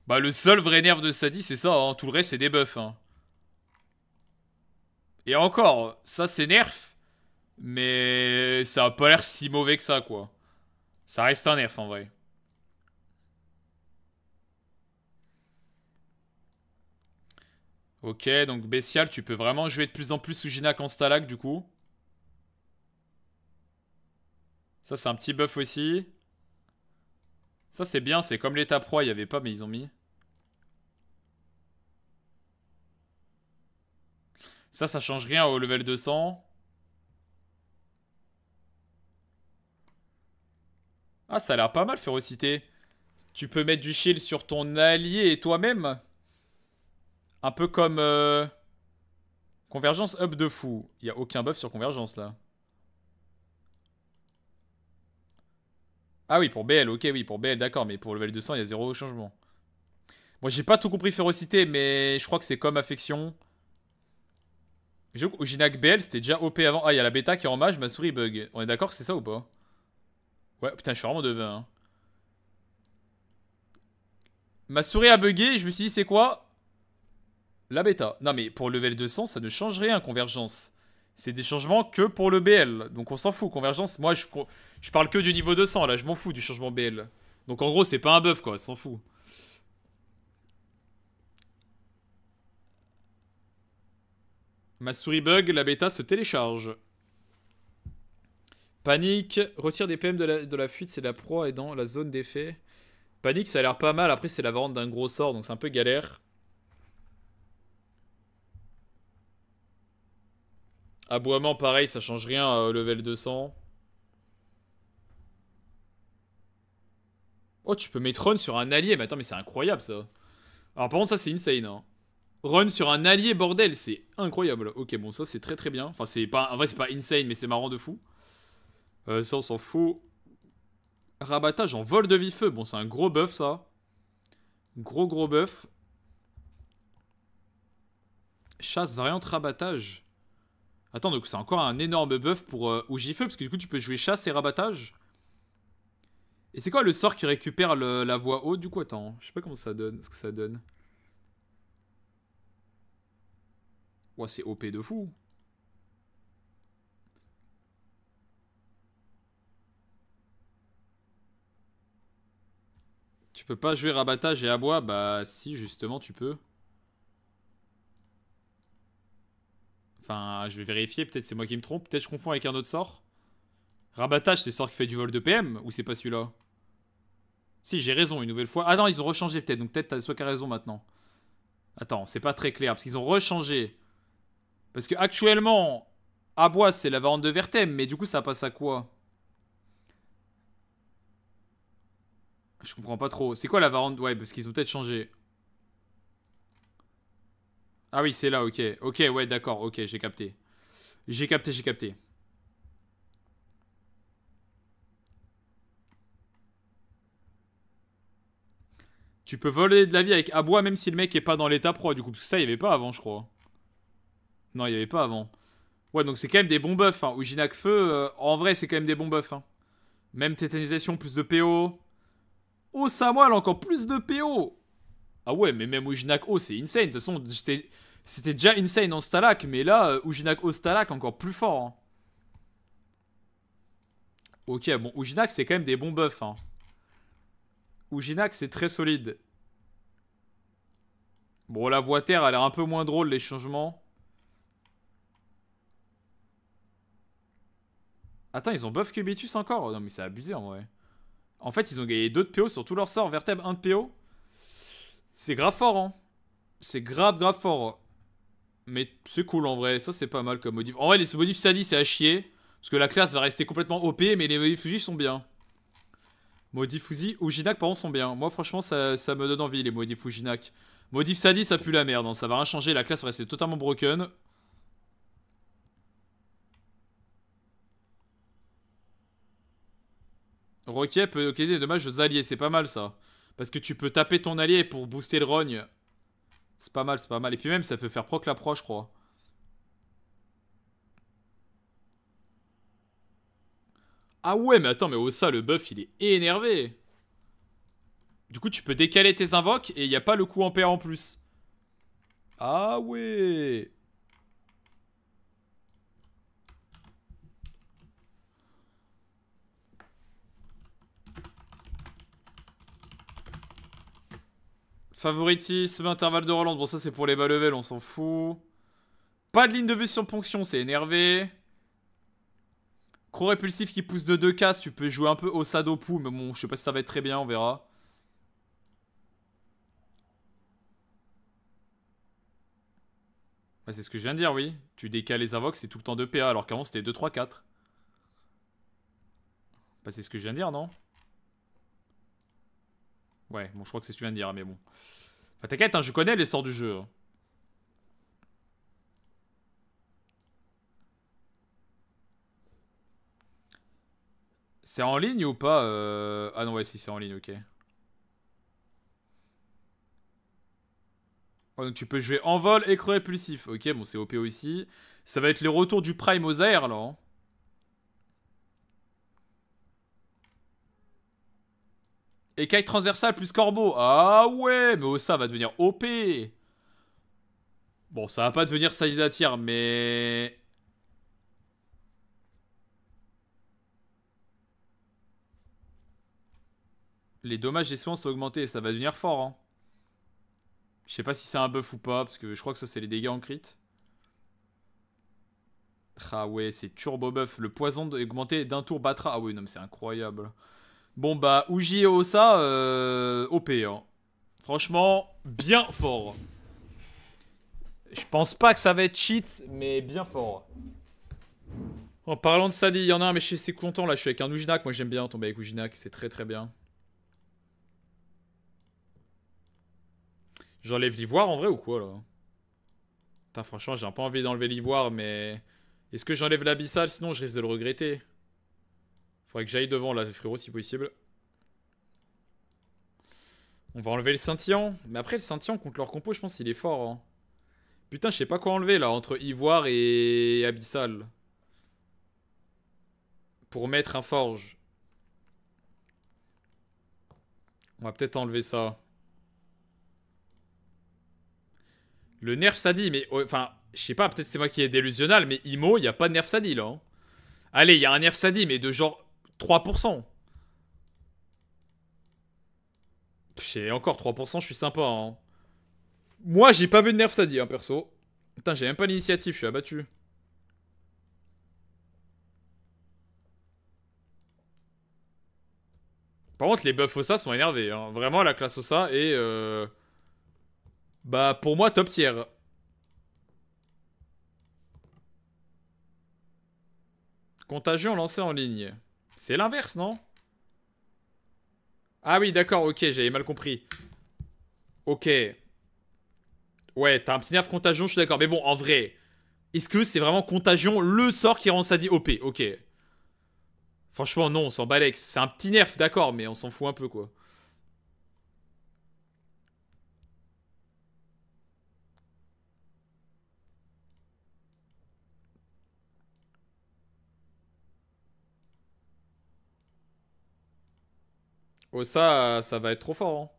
Bah, le seul vrai nerf de Sadie, c'est ça. Hein. Tout le reste, c'est des buffs. Hein. Et encore, ça, c'est nerf. Mais ça a pas l'air si mauvais que ça, quoi. Ça reste un nerf, en vrai. Ok, donc Bestial, tu peux vraiment jouer de plus en plus sous Gina stalag du coup. Ça, c'est un petit buff aussi. Ça, c'est bien. C'est comme l'état proie. Il n'y avait pas, mais ils ont mis. Ça, ça change rien au level 200. Ah, ça a l'air pas mal, férocité. Tu peux mettre du shield sur ton allié et toi-même. Un peu comme... Euh, convergence up de fou. Il n'y a aucun buff sur convergence, là. Ah oui, pour BL, ok, oui, pour BL, d'accord, mais pour level 200, il y a zéro changement. Moi, j'ai pas tout compris férocité, mais je crois que c'est comme affection. Ojinac BL, c'était déjà OP avant. Ah, il y a la bêta qui est en mage, ma souris bug. On est d'accord, c'est ça ou pas Ouais, putain, je suis vraiment devin. Hein. Ma souris a bugué, je me suis dit, c'est quoi La bêta. Non, mais pour level 200, ça ne change rien, convergence. C'est des changements que pour le BL. Donc on s'en fout, convergence. Moi, je, je parle que du niveau 200 là, je m'en fous du changement BL. Donc en gros, c'est pas un buff quoi, s'en fout. Ma souris bug, la bêta se télécharge. Panique, retire des PM de la, fuite, c'est la proie et dans la zone d'effet. Panique, ça a l'air pas mal. Après, c'est la vente d'un gros sort, donc c'est un peu galère. Aboiement, pareil, ça change rien euh, level 200. Oh, tu peux mettre run sur un allié. Mais attends, mais c'est incroyable ça. Alors, par contre, ça, c'est insane. Hein. Run sur un allié, bordel. C'est incroyable. Ok, bon, ça, c'est très très bien. Enfin, c'est pas. En vrai, c'est pas insane, mais c'est marrant de fou. Euh, ça, on s'en fout. Rabattage en vol de vie-feu. Bon, c'est un gros buff, ça. Gros gros buff. Chasse variante rabattage. Attends, donc c'est encore un énorme buff pour euh, ou parce que du coup tu peux jouer chasse et rabattage. Et c'est quoi le sort qui récupère la voix haute du coup Attends, je sais pas comment ça donne, ce que ça donne. Ouais, c'est OP de fou. Tu peux pas jouer rabattage et abois Bah si, justement, tu peux. Enfin, je vais vérifier, peut-être c'est moi qui me trompe, peut-être je confonds avec un autre sort. Rabattage, c'est le sort qui fait du vol de PM, ou c'est pas celui-là si, j'ai raison une nouvelle fois. Ah non, ils ont rechangé peut-être, donc peut-être soit qu'à raison maintenant. Attends, c'est pas très clair, parce qu'ils ont rechangé. Parce que actuellement, Abois, c'est la variante de Vertem, mais du coup, ça passe à quoi Je comprends pas trop. C'est quoi la variante Ouais, parce qu'ils ont peut-être changé. Ah oui, c'est là, ok. Ok, ouais, d'accord, ok, j'ai capté. J'ai capté, j'ai capté. Tu peux voler de la vie avec aboie même si le mec est pas dans l'état pro du coup. Parce ça, il y avait pas avant, je crois. Non, il y avait pas avant. Ouais, donc c'est quand même des bons buffs. Hein. Ujinak Feu, euh, en vrai, c'est quand même des bons buffs. Hein. Même tétanisation, plus de PO. Oh, Samuel, encore plus de PO. Ah ouais, mais même Ujinak O, oh, c'est insane. De toute façon, c'était déjà insane en Stalak. Mais là, Uginak euh, Ujinak O oh, Stalak, encore plus fort. Hein. Ok, bon, Ujinak, c'est quand même des bons buffs. Hein où c'est très solide. Bon, la voie terre, a l'air un peu moins drôle, les changements. Attends, ils ont buff Cubitus encore Non, mais c'est abusé en vrai. En fait, ils ont gagné 2 de PO sur tout leur sort, Vertèbre 1 de PO. C'est grave fort, hein. C'est grave, grave fort. Mais c'est cool en vrai. Ça, c'est pas mal comme modif. En vrai, les modifs Sadi, c'est à chier. Parce que la classe va rester complètement OP, mais les modifs Fuji sont bien. Modif ou Jinak, par contre, sont bien. Moi, franchement, ça, ça me donne envie, les modifs ou Jinak. Modif Sadi, ça pue la merde. Hein. Ça va rien changer. La classe va rester totalement broken. Roquet peut occasionner des dommages aux alliés. C'est pas mal, ça. Parce que tu peux taper ton allié pour booster le rogne. C'est pas mal, c'est pas mal. Et puis même, ça peut faire proc la je crois. Ah ouais, mais attends, mais au ça, le buff, il est énervé. Du coup, tu peux décaler tes invoques et il n'y a pas le coup en paire en plus. Ah ouais Favoritisme, intervalle de relance. Bon, ça, c'est pour les bas level, on s'en fout. Pas de ligne de vue sur ponction, c'est énervé. Croc répulsif qui pousse de 2 cases, tu peux jouer un peu au Sadopou, mais bon, je sais pas si ça va être très bien, on verra. Bah, c'est ce que je viens de dire, oui. Tu décales les invoques, c'est tout le temps 2 PA, alors qu'avant c'était 2, 3, 4. Bah, c'est ce que je viens de dire, non Ouais, bon, je crois que c'est ce que tu viens de dire, mais bon. Bah, t'inquiète, hein, je connais les sorts du jeu. Hein. C'est en ligne ou pas euh, Ah non, ouais, si c'est en ligne, ok. Oh, donc tu peux jouer en vol, écran répulsif. Ok, bon, c'est OP aussi. Ça va être les retours du Prime aux airs, là. Et Écaille transversale plus corbeau. Ah ouais, mais ça va devenir OP. Bon, ça va pas devenir salidatière, mais... les dommages et soins sont augmentés. Ça va devenir fort, hein. Je sais pas si c'est un buff ou pas, parce que je crois que ça, c'est les dégâts en crit. Ah ouais, c'est turbo buff. Le poison augmenté d'un tour battra. Ah oui, non, mais c'est incroyable. Bon, bah, Uji et Osa, euh, OP. Hein. Franchement, bien fort. Je pense pas que ça va être cheat, mais bien fort. En parlant de Sadi, il y en a un, mais c'est content là. Je suis avec un Ujinak. Moi, j'aime bien tomber avec Ujinak. C'est très très bien. J'enlève l'ivoire en vrai ou quoi là Putain, franchement, j'ai un peu envie d'enlever l'ivoire, mais. Est-ce que j'enlève l'abyssal Sinon, je risque de le regretter. Faudrait que j'aille devant là, frérot, si possible. On va enlever le scintillant. Mais après, le scintillant contre leur compo, je pense qu'il est fort. Hein. Putain, je sais pas quoi enlever là, entre ivoire et abyssal. Pour mettre un forge. On va peut-être enlever ça. Le nerf Sadi, mais oh, enfin, je sais pas, peut-être c'est moi qui est délusionnal, mais Imo, il n'y a pas de nerf Sadi là. Hein. Allez, il y a un nerf Sadi, mais de genre 3%. J'ai encore 3%, je suis sympa. Hein. Moi, j'ai pas vu de nerf Sadi, hein, perso. Putain, j'ai même pas l'initiative, je suis abattu. Par contre, les buffs Ossa sont énervés. Hein. Vraiment, la classe Ossa est... Euh, bah, pour moi, top tier. Contagion lancé en ligne. C'est l'inverse, non Ah oui, d'accord, ok, j'avais mal compris. Ok. Ouais, t'as un petit nerf contagion, je suis d'accord. Mais bon, en vrai, est-ce que c'est vraiment contagion le sort qui rend ça dit OP Ok. Franchement, non, on s'en balex. C'est un petit nerf, d'accord, mais on s'en fout un peu, quoi. Oh ça, euh, ça va être trop fort. Hein.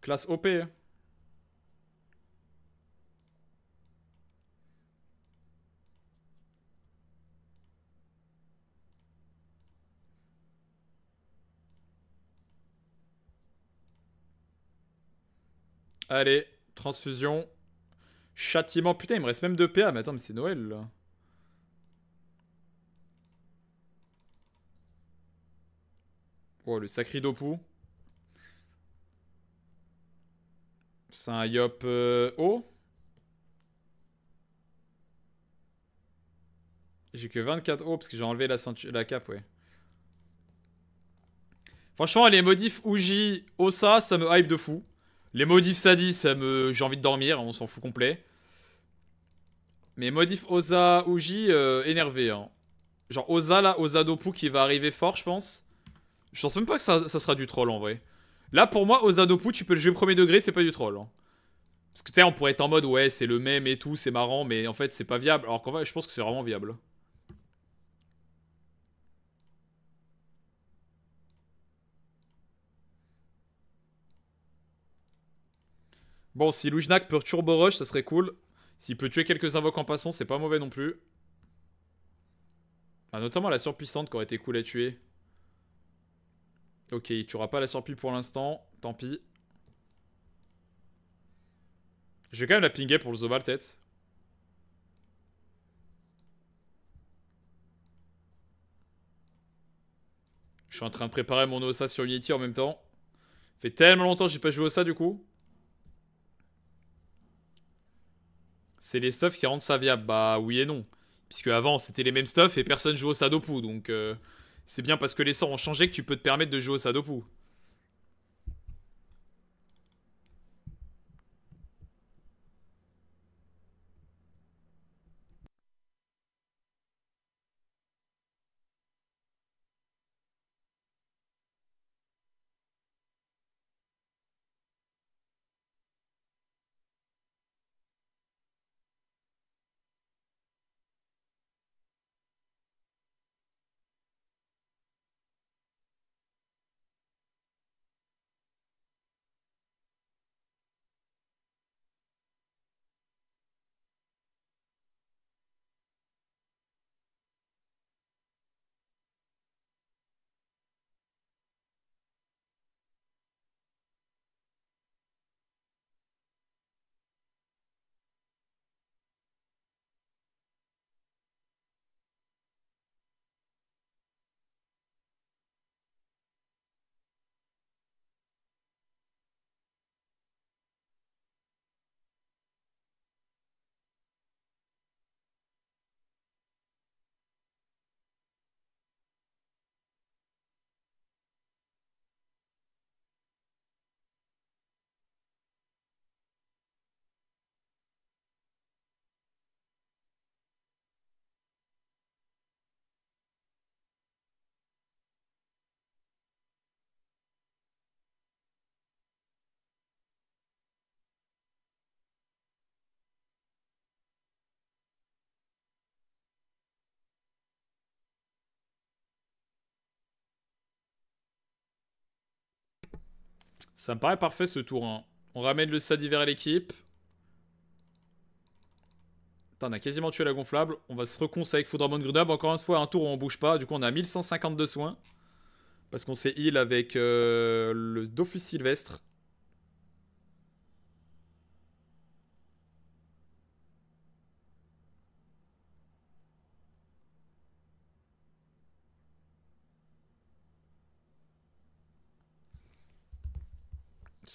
Classe OP. Hein. Allez, transfusion. Châtiment. Putain, il me reste même 2 PA. Mais attends, mais c'est Noël là. Oh, le sacré Dopou. C'est un Yop O euh, J'ai que 24 O parce que j'ai enlevé la, la cape, ouais. Franchement, les modifs Uji, Osa, ça me hype de fou. Les modifs Sadi, ça me... J'ai envie de dormir, on s'en fout complet. Mais modif Osa, Uji, euh, énervé. Hein. Genre Osa là, Osa Dopu qui va arriver fort, je pense. Je pense même pas que ça, sera du troll en vrai. Là, pour moi, aux Adopu, tu peux le jouer premier degré, c'est pas du troll. Hein. Parce que tu sais, on pourrait être en mode, ouais, c'est le même et tout, c'est marrant, mais en fait, c'est pas viable. Alors qu'en vrai, je pense que c'est vraiment viable. Bon, si Lujnak peut turbo rush, ça serait cool. S'il peut tuer quelques invoques en passant, c'est pas mauvais non plus. Ah, notamment la surpuissante qui aurait été cool à tuer. Ok, tu n'auras pas la surpie pour l'instant. Tant pis. Je vais quand même la pinguer pour le Zobal, peut Je suis en train de préparer mon OSA sur Unity en même temps. fait tellement longtemps que j'ai pas joué ça du coup. C'est les stuffs qui rendent ça viable. Bah oui et non. Puisque avant, c'était les mêmes stuffs et personne jouait au d'opu. donc... Euh, c'est bien parce que les sorts ont changé que tu peux te permettre de jouer au sadopou. Ça me paraît parfait ce tour hein. On ramène le Sadie vers l'équipe. on a quasiment tué la gonflable. On va se reconcer avec Foudramon Grenoble. Encore une fois, un tour où on bouge pas. Du coup, on a de soins. Parce qu'on s'est heal avec euh, le Dofus Sylvestre.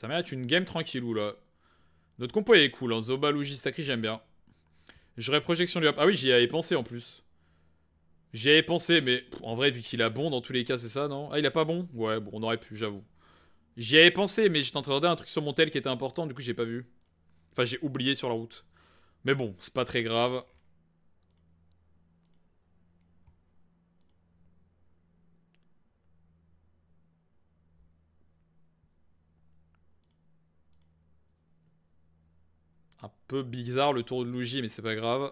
Ça mérite une game tranquille ou là. Notre compo est cool, hein. Zoba, Luigi, j'aime bien. J'aurais projection du hop. Ah oui, j'y avais pensé en plus. J'y avais pensé, mais en vrai, vu qu'il a bon dans tous les cas, c'est ça, non Ah, il a pas bon Ouais, bon, on aurait pu, j'avoue. J'y avais pensé, mais j'étais en train de regarder un truc sur mon tel qui était important, du coup, j'ai pas vu. Enfin, j'ai oublié sur la route. Mais bon, c'est pas très grave. peu bizarre le tour de Luigi, mais c'est pas grave.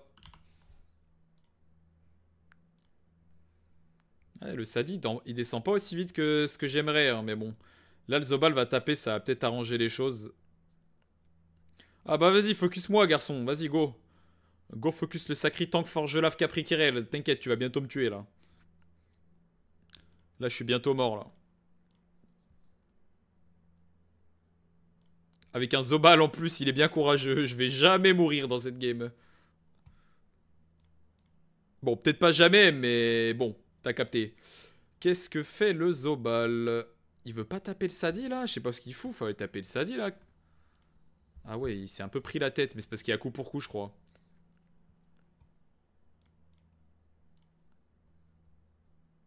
le Sadi, il descend pas aussi vite que ce que j'aimerais, hein, mais bon. Là, le Zobal va taper, ça va peut-être arranger les choses. Ah bah vas-y, focus-moi, garçon, vas-y, go. Go focus le sacré tank Forge lave capriquerelle t'inquiète, tu vas bientôt me tuer, là. Là, je suis bientôt mort, là. Avec un Zobal en plus, il est bien courageux. Je vais jamais mourir dans cette game. Bon, peut-être pas jamais, mais bon, t'as capté. Qu'est-ce que fait le Zobal Il veut pas taper le Sadi, là Je sais pas ce qu'il fout, fallait taper le Sadi, là. Ah ouais, il s'est un peu pris la tête, mais c'est parce qu'il y a coup pour coup, je crois.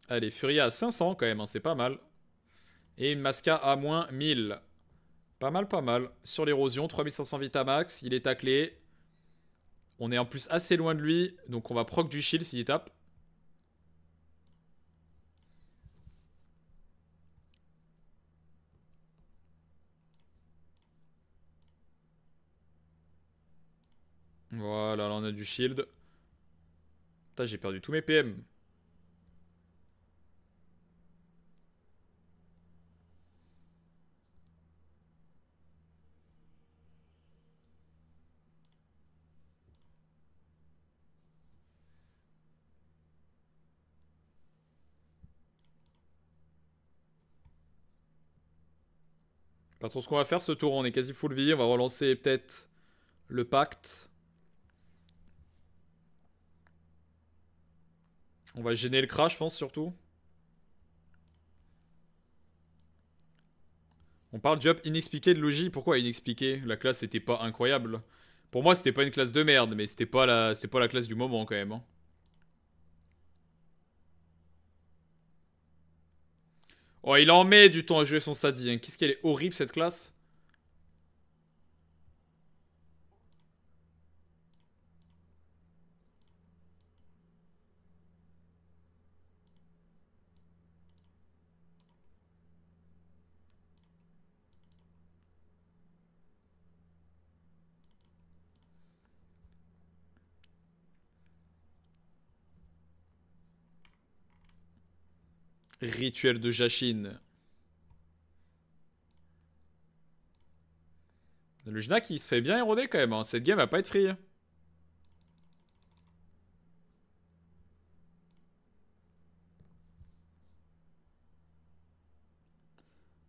Allez, Furia à 500 quand même, hein, c'est pas mal. Et une Masca à moins 1000. Pas mal, pas mal. Sur l'érosion, 3500 max. il est taclé. On est en plus assez loin de lui, donc on va proc du shield s'il tape. Voilà, là on a du shield. Putain, j'ai perdu tous mes PM. ce qu'on va faire ce tour, on est quasi full vie, on va relancer peut-être le pacte. On va gêner le crash, je pense, surtout. On parle job inexpliqué de logis, Pourquoi inexpliqué La classe n'était pas incroyable. Pour moi, c'était pas une classe de merde, mais c'était pas la, pas la classe du moment quand même. Hein. Oh, il en met du temps à jouer son Sadie. Hein. Qu'est-ce qu'elle est horrible cette classe. Rituel de Jachin. Le Jnak, qui se fait bien éroder quand même. Hein. Cette game va pas être free. Hein.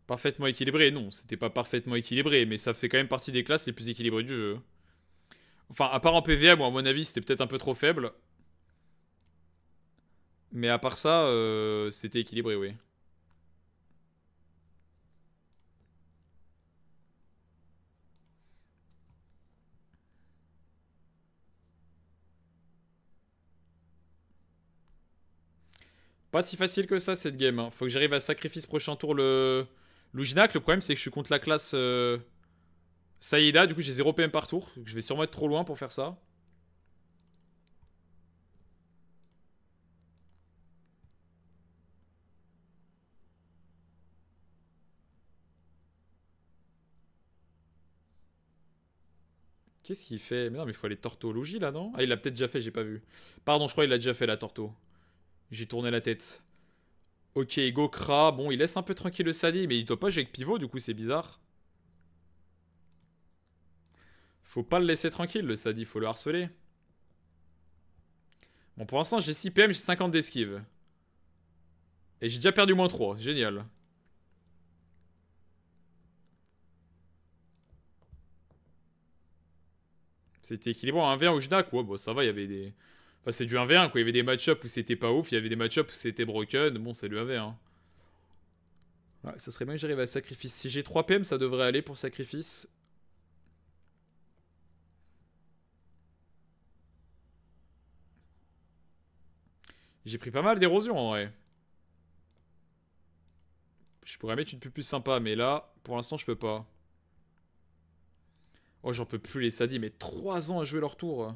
Parfaitement équilibré, non, c'était pas parfaitement équilibré, mais ça fait quand même partie des classes les plus équilibrées du jeu. Enfin, à part en PVM, à mon avis c'était peut-être un peu trop faible. Mais à part ça, euh, c'était équilibré, oui. Pas si facile que ça cette game. Hein. Faut que j'arrive à sacrifice prochain tour le Le problème c'est que je suis contre la classe euh, Saïda. Du coup j'ai 0 PM par tour. Je vais sûrement être trop loin pour faire ça. Qu'est-ce qu'il fait Mais non, mais il faut aller tortologie là, non Ah, il l'a peut-être déjà fait, j'ai pas vu. Pardon, je crois qu'il l'a déjà fait la torto. J'ai tourné la tête. Ok, Gokra Bon, il laisse un peu tranquille le Sadi, mais il doit pas jouer avec pivot, du coup, c'est bizarre. Faut pas le laisser tranquille, le Sadi, faut le harceler. Bon, pour l'instant, j'ai 6 PM, j'ai 50 d'esquive. Et j'ai déjà perdu moins 3, génial. C'était équilibré. Un 1-1 au Jnac, ouais, bon, bah, ça va, il y avait des. Enfin, c'est du 1v1, quoi. Il y avait des match où c'était pas ouf, il y avait des match où c'était broken. Bon, c'est du 1v1. Hein. Ouais, ça serait bien que j'arrive à sacrifice. Si j'ai 3 PM, ça devrait aller pour sacrifice. J'ai pris pas mal d'érosion en vrai. Je pourrais mettre une pub plus sympa, mais là, pour l'instant, je peux pas. Oh, j'en peux plus les sadis, mais 3 ans à jouer leur tour.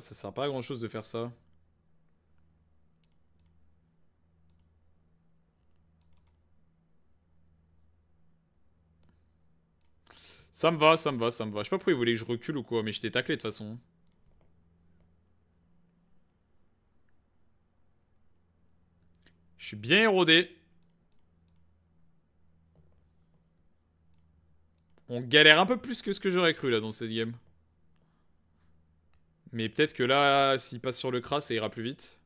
ça sert pas à grand chose de faire ça. Ça me va, ça me va, ça me va. Je sais pas pourquoi il voulait que je recule ou quoi, mais je t'ai taclé de toute façon. Je suis bien érodé. On galère un peu plus que ce que j'aurais cru là dans cette game. Mais peut-être que là, s'il passe sur le cras, ça ira plus vite.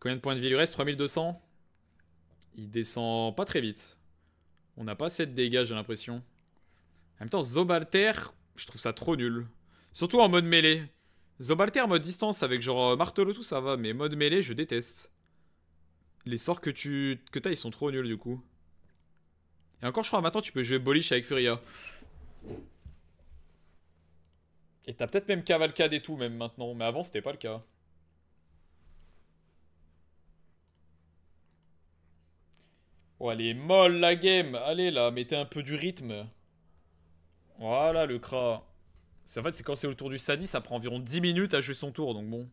Combien de points de vie lui reste 3200 il descend pas très vite. On n'a pas assez de dégâts, j'ai l'impression. En même temps, Zobalter, je trouve ça trop nul. Surtout en mode mêlée. Zobalter mode distance avec genre euh, Martelot, tout ça va, mais mode mêlée je déteste. Les sorts que tu que t'as ils sont trop nuls du coup. Et encore je crois maintenant tu peux jouer Bolish avec Furia. Et t'as peut-être même Cavalcade et tout même maintenant, mais avant c'était pas le cas. Oh, elle est molle la game. Allez là, mettez un peu du rythme. Voilà le cra. En fait, c'est quand c'est le tour du Sadi, ça prend environ 10 minutes à jouer son tour, donc bon.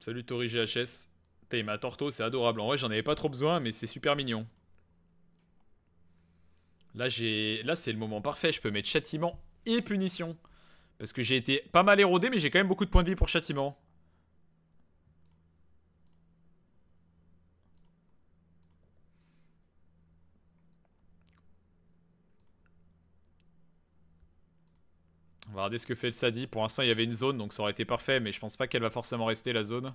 Salut Tori GHS. T'es ma torto, c'est adorable. En vrai, j'en avais pas trop besoin, mais c'est super mignon. Là, j'ai, là, c'est le moment parfait. Je peux mettre châtiment et punition. Parce que j'ai été pas mal érodé, mais j'ai quand même beaucoup de points de vie pour châtiment. Regardez ce que fait le Sadi. Pour l'instant, il y avait une zone, donc ça aurait été parfait, mais je pense pas qu'elle va forcément rester, la zone.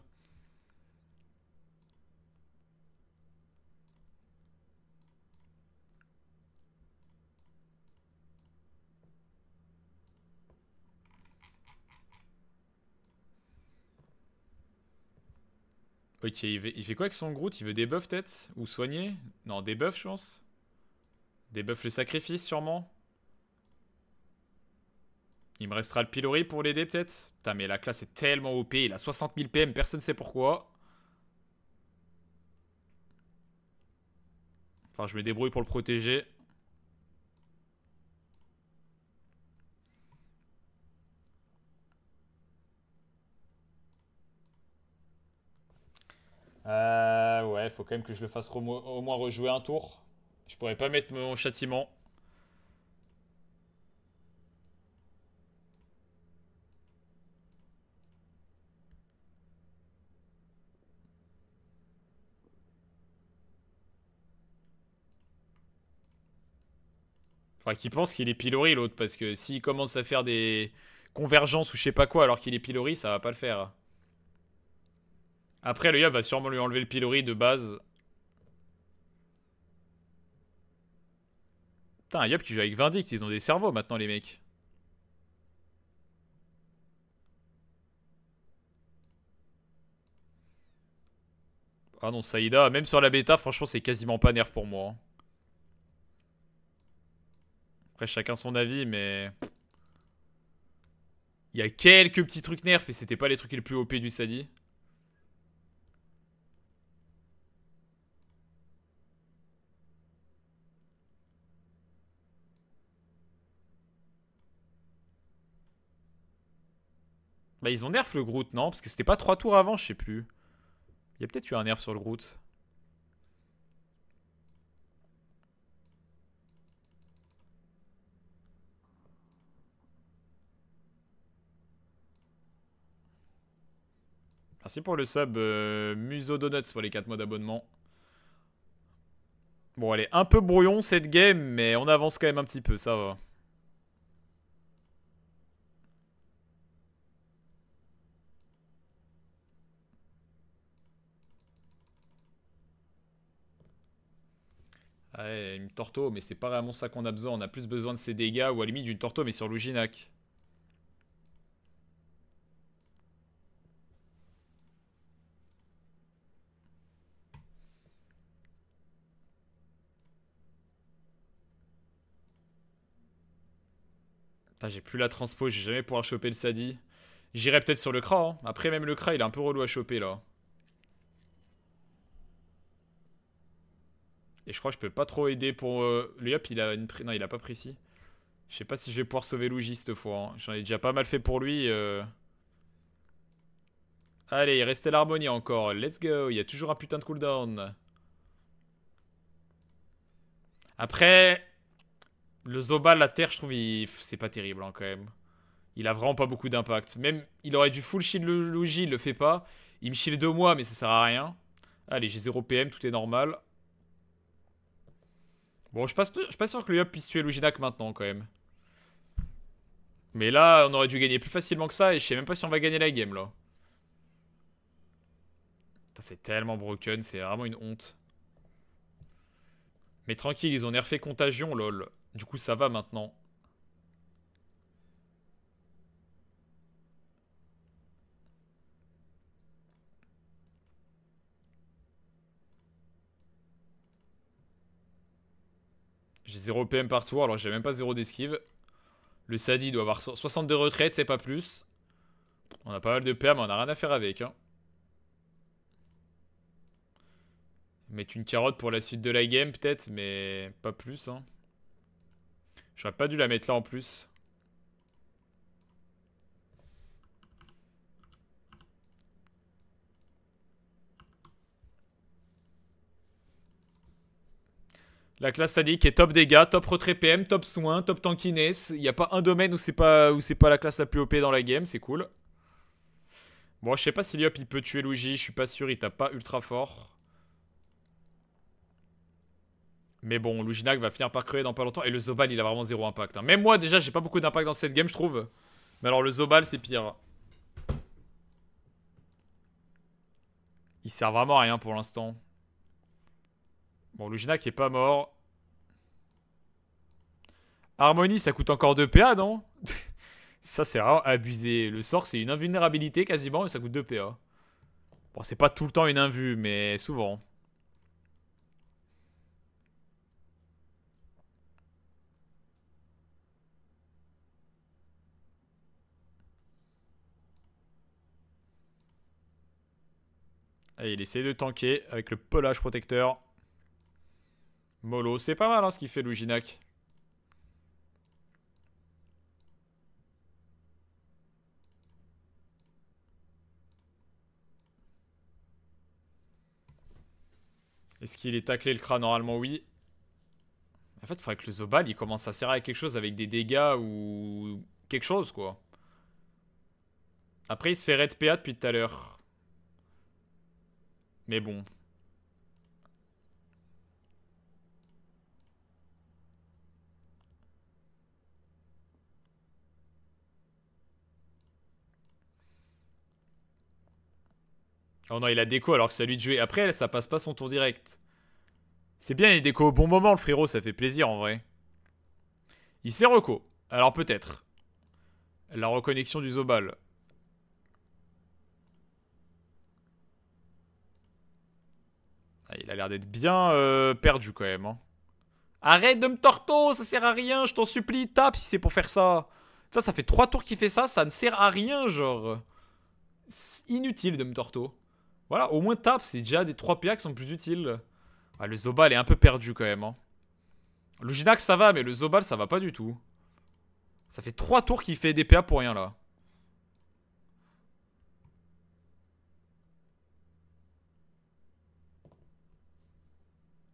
Ok, il fait quoi avec son Groot Il veut des buffs peut-être Ou soigner Non, des buffs je pense. Des buffs le sacrifice sûrement. Il me restera le pilori pour l'aider peut-être Putain mais la classe est tellement OP, il a 60 000 PM, personne ne sait pourquoi. Enfin je me débrouille pour le protéger. Euh, ouais, faut quand même que je le fasse au moins rejouer un tour. Je pourrais pas mettre mon châtiment. Enfin, qui pense qu'il est pilori l'autre, parce que s'il commence à faire des convergences ou je sais pas quoi alors qu'il est pilori, ça va pas le faire. Après, le Yob va sûrement lui enlever le pilori de base. Putain, Yop qui joue avec vindic, ils ont des cerveaux maintenant les mecs. Ah non, Saïda, même sur la bêta, franchement, c'est quasiment pas nerf pour moi. Hein. Après, chacun son avis, mais... Il y a quelques petits trucs nerfs, mais c'était pas les trucs les plus OP du Sadi. Bah ils ont nerf le Groot, non Parce que c'était pas 3 tours avant, je sais plus. Il y a peut-être eu un nerf sur le Groot. Merci pour le sub, euh, Museo Donuts, pour les 4 mois d'abonnement. Bon, elle est un peu brouillon cette game, mais on avance quand même un petit peu, ça va. Ah ouais, une torto, mais c'est pas vraiment ça qu'on a besoin. On a plus besoin de ses dégâts ou à la limite d'une torto, mais sur Luginac. j'ai plus la transpo, j'ai jamais pouvoir choper le Sadi. J'irai peut-être sur le Kra. Hein. Après, même le Kra, il est un peu relou à choper là. Et je crois que je peux pas trop aider pour. Lui euh, Le il a une. Non, il a pas précis. Je sais pas si je vais pouvoir sauver Luigi cette fois. Hein. J'en ai déjà pas mal fait pour lui. Euh. Allez, il restait l'harmonie encore. Let's go. Il y a toujours un putain de cooldown. Après, le Zoba, la terre, je trouve, c'est pas terrible hein, quand même. Il a vraiment pas beaucoup d'impact. Même, il aurait dû full shield le Luigi, il le fait pas. Il me shield deux mois, mais ça sert à rien. Allez, j'ai 0 PM, tout est normal. Bon, je suis pas, pas sûr que le Yop puisse tuer maintenant quand même. Mais là, on aurait dû gagner plus facilement que ça et je sais même pas si on va gagner la game là. C'est tellement broken, c'est vraiment une honte. Mais tranquille, ils ont nerfé Contagion, lol. Du coup, ça va maintenant. J'ai 0 PM par tour, alors j'ai même pas 0 d'esquive. Le Sadi doit avoir 62 retraites, c'est pas plus. On a pas mal de PM, on a rien à faire avec. Hein. Mettre une carotte pour la suite de la game, peut-être, mais pas plus. Hein. J'aurais pas dû la mettre là en plus. La classe sadique est top dégâts, top retrait PM, top soin, top tankiness. Il n'y a pas un domaine où c'est pas pas la classe la plus OP dans la game, c'est cool. Bon, je sais pas si Liop il peut tuer Luigi, je suis pas sûr, il t'a pas ultra fort. Mais bon, Luginac va finir par crever dans pas longtemps. Et le Zobal, il a vraiment zéro impact. Hein. Mais moi, déjà, j'ai pas beaucoup d'impact dans cette game, je trouve. Mais alors, le Zobal, c'est pire. Il sert vraiment à rien pour l'instant. Bon, Luginac est pas mort. Harmonie, ça coûte encore 2 PA, non Ça, c'est vraiment abusé. Le sort, c'est une invulnérabilité quasiment, mais ça coûte 2 PA. Bon, c'est pas tout le temps une invu, mais souvent. Et il essaie de tanker avec le pelage protecteur. Molo, c'est pas mal hein, ce qu'il fait Luginac. Est-ce qu'il est taclé le crâne Normalement, oui. En fait, il faudrait que le Zobal, il commence à serrer à quelque chose avec des dégâts ou quelque chose, quoi. Après, il se fait red PA depuis tout à l'heure. Mais bon. Oh non, il a déco alors que ça lui de jouer. Après, ça passe pas son tour direct. C'est bien, il déco au bon moment, le frérot, ça fait plaisir en vrai. Il s'est reco. Alors peut-être. La reconnexion du Zobal. Ah, il a l'air d'être bien euh, perdu quand même. Hein. Arrête de me torto, ça sert à rien, je t'en supplie, tape si c'est pour faire ça. Ça, ça fait trois tours qu'il fait ça, ça ne sert à rien, genre. Inutile de me torto. Voilà, au moins tape, c'est déjà des 3 PA qui sont plus utiles. Ah, le Zobal est un peu perdu quand même. Hein. ça va, mais le Zobal ça va pas du tout. Ça fait 3 tours qu'il fait des PA pour rien là.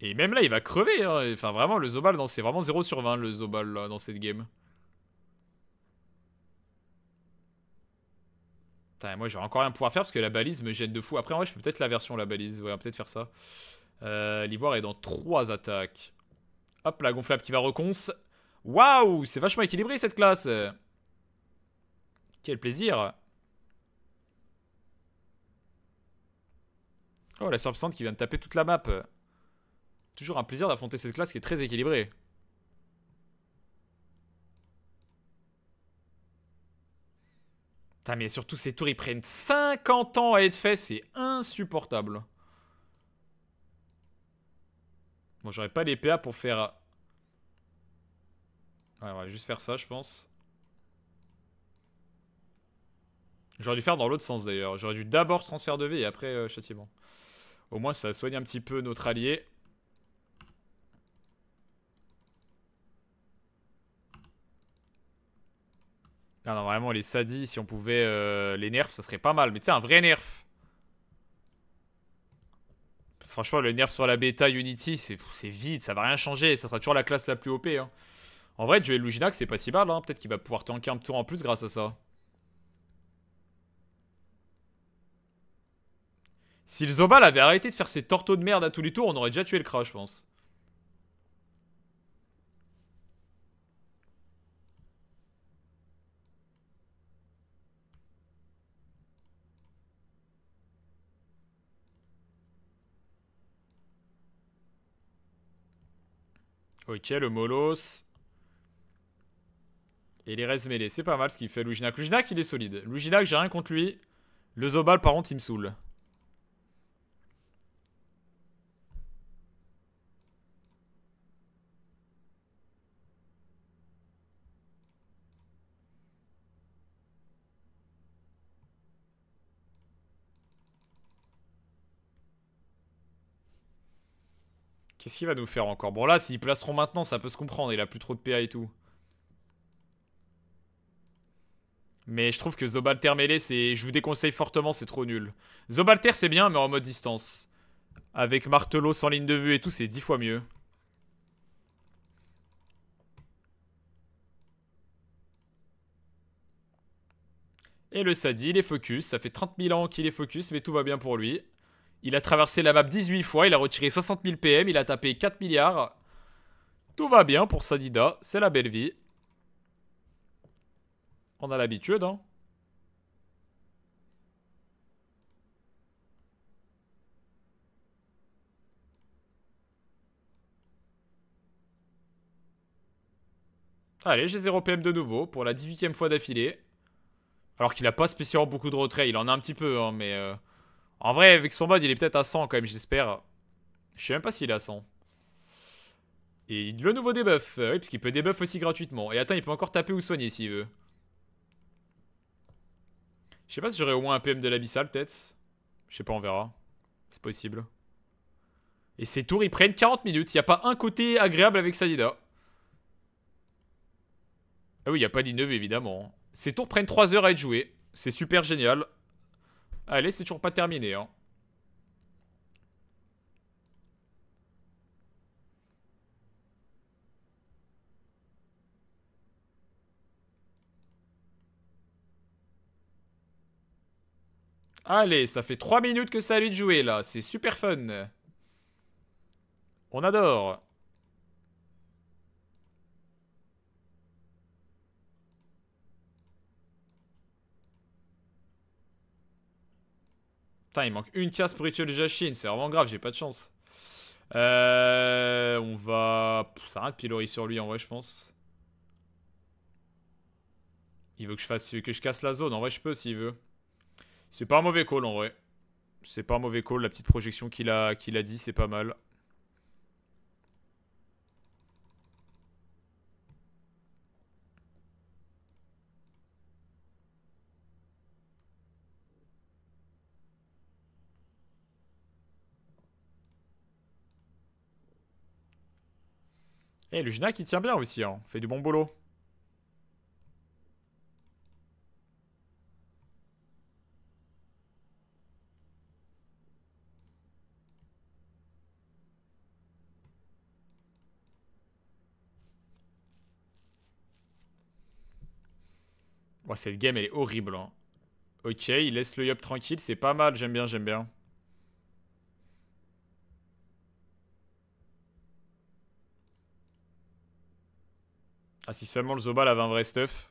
Et même là, il va crever. Hein. Enfin, vraiment, le Zobal, c'est vraiment 0 sur 20, le Zobal, là, dans cette game. moi, j'aurais encore rien pouvoir faire parce que la balise me gêne de fou. Après, en vrai, je peux peut-être la version, la balise. va peut-être faire ça. Euh, l'ivoire est dans 3 attaques. Hop, la gonflable qui va reconce. Waouh, c'est vachement équilibré, cette classe. Quel plaisir. Oh, la serpente qui vient de taper toute la map toujours un plaisir d'affronter cette classe qui est très équilibrée. Putain, mais surtout ces tours, ils prennent 50 ans à être faits, c'est insupportable. Bon, j'aurais pas les PA pour faire... Euh, ouais, on va juste faire ça, je pense. J'aurais dû faire dans l'autre sens, d'ailleurs. J'aurais dû d'abord transfert de vie et après euh, châtiment. Au moins, ça soigne un petit peu notre allié. Non, vraiment, les sadis, si on pouvait euh, les nerfs, ça serait pas mal. Mais tu sais, un vrai nerf. Franchement, le nerf sur la bêta Unity, c'est vide, ça va rien changer. Ça sera toujours la classe la plus OP. Hein. En vrai, Joel Luginac, c'est pas si mal. Hein. Peut-être qu'il va pouvoir tanker un tour en plus grâce à ça. Si le Zobal avait arrêté de faire ses torteaux de merde à tous les tours, on aurait déjà tué le crash je pense. Ok, le Molos. Et les restes mêlés. C'est pas mal ce qu'il fait, Luginac. Luginac, il est solide. Luginac, j'ai rien contre lui. Le Zobal, par contre, il me saoule. Qui va nous faire encore Bon, là, s'ils placeront maintenant, ça peut se comprendre. Il a plus trop de PA et tout. Mais je trouve que Zobalter mêlé, c'est... je vous déconseille fortement, c'est trop nul. Zobalter, c'est bien, mais en mode distance. Avec martelot sans ligne de vue et tout, c'est 10 fois mieux. Et le Sadi, il est focus. Ça fait 30 000 ans qu'il est focus, mais tout va bien pour lui. Il a traversé la map 18 fois, il a retiré 60 000 PM, il a tapé 4 milliards. Tout va bien pour Sanida, c'est la belle vie. On a l'habitude, hein. Allez, j'ai 0 PM de nouveau pour la 18ème fois d'affilée. Alors qu'il a pas spécialement beaucoup de retrait, il en a un petit peu, hein, mais... Euh, en vrai, avec son mode, il est peut-être à 100 quand même, j'espère. Je sais même pas s'il est à 100. Et le nouveau debuff. Euh, oui, parce qu'il peut debuff aussi gratuitement. Et attends, il peut encore taper ou soigner s'il veut. Je sais pas si j'aurai au moins un PM de l'abyssal, peut-être. Je sais pas, on verra. C'est possible. Et ses tours, ils prennent 40 minutes. Il y a pas un côté agréable avec Sadida. Ah oui, il n'y a pas d'innove évidemment. Ces tours prennent 3 heures à être joués. C'est super génial. Allez, c'est toujours pas terminé, hein. Allez, ça fait 3 minutes que ça a lui de jouer, là. C'est super fun. On adore. Putain, il manque une case pour utiliser Jashin. C'est vraiment grave, j'ai pas de chance. Euh, on va... Ça rien de pilori sur lui en vrai, je pense. Il veut que je fasse que je casse la zone. En vrai, je peux s'il veut. C'est pas un mauvais call en vrai. C'est pas un mauvais call. La petite projection qu'il a, qu'il a dit, c'est pas mal. Eh, le Gina qui tient bien aussi, hein. Fait du bon boulot. Oh, cette game, elle est horrible. Hein. Ok, il laisse le Yop tranquille. C'est pas mal. J'aime bien, j'aime bien. Ah si seulement le Zobal avait un vrai stuff.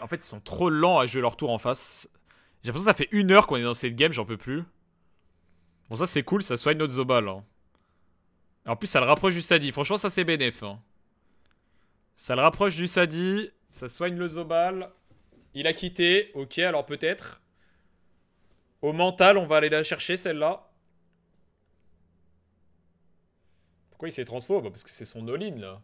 En fait, ils sont trop lents à jouer leur tour en face. J'ai l'impression que ça fait une heure qu'on est dans cette game, j'en peux plus. Bon, ça c'est cool, ça soigne notre Zobal En plus, ça le rapproche du Sadi. Franchement, ça c'est bénéf. Hein. Ça le rapproche du Sadi. Ça soigne le Zobal. Il a quitté. Ok, alors peut-être. Au mental, on va aller la chercher celle-là. Pourquoi il s'est transphobe bah, Parce que c'est son all-in là.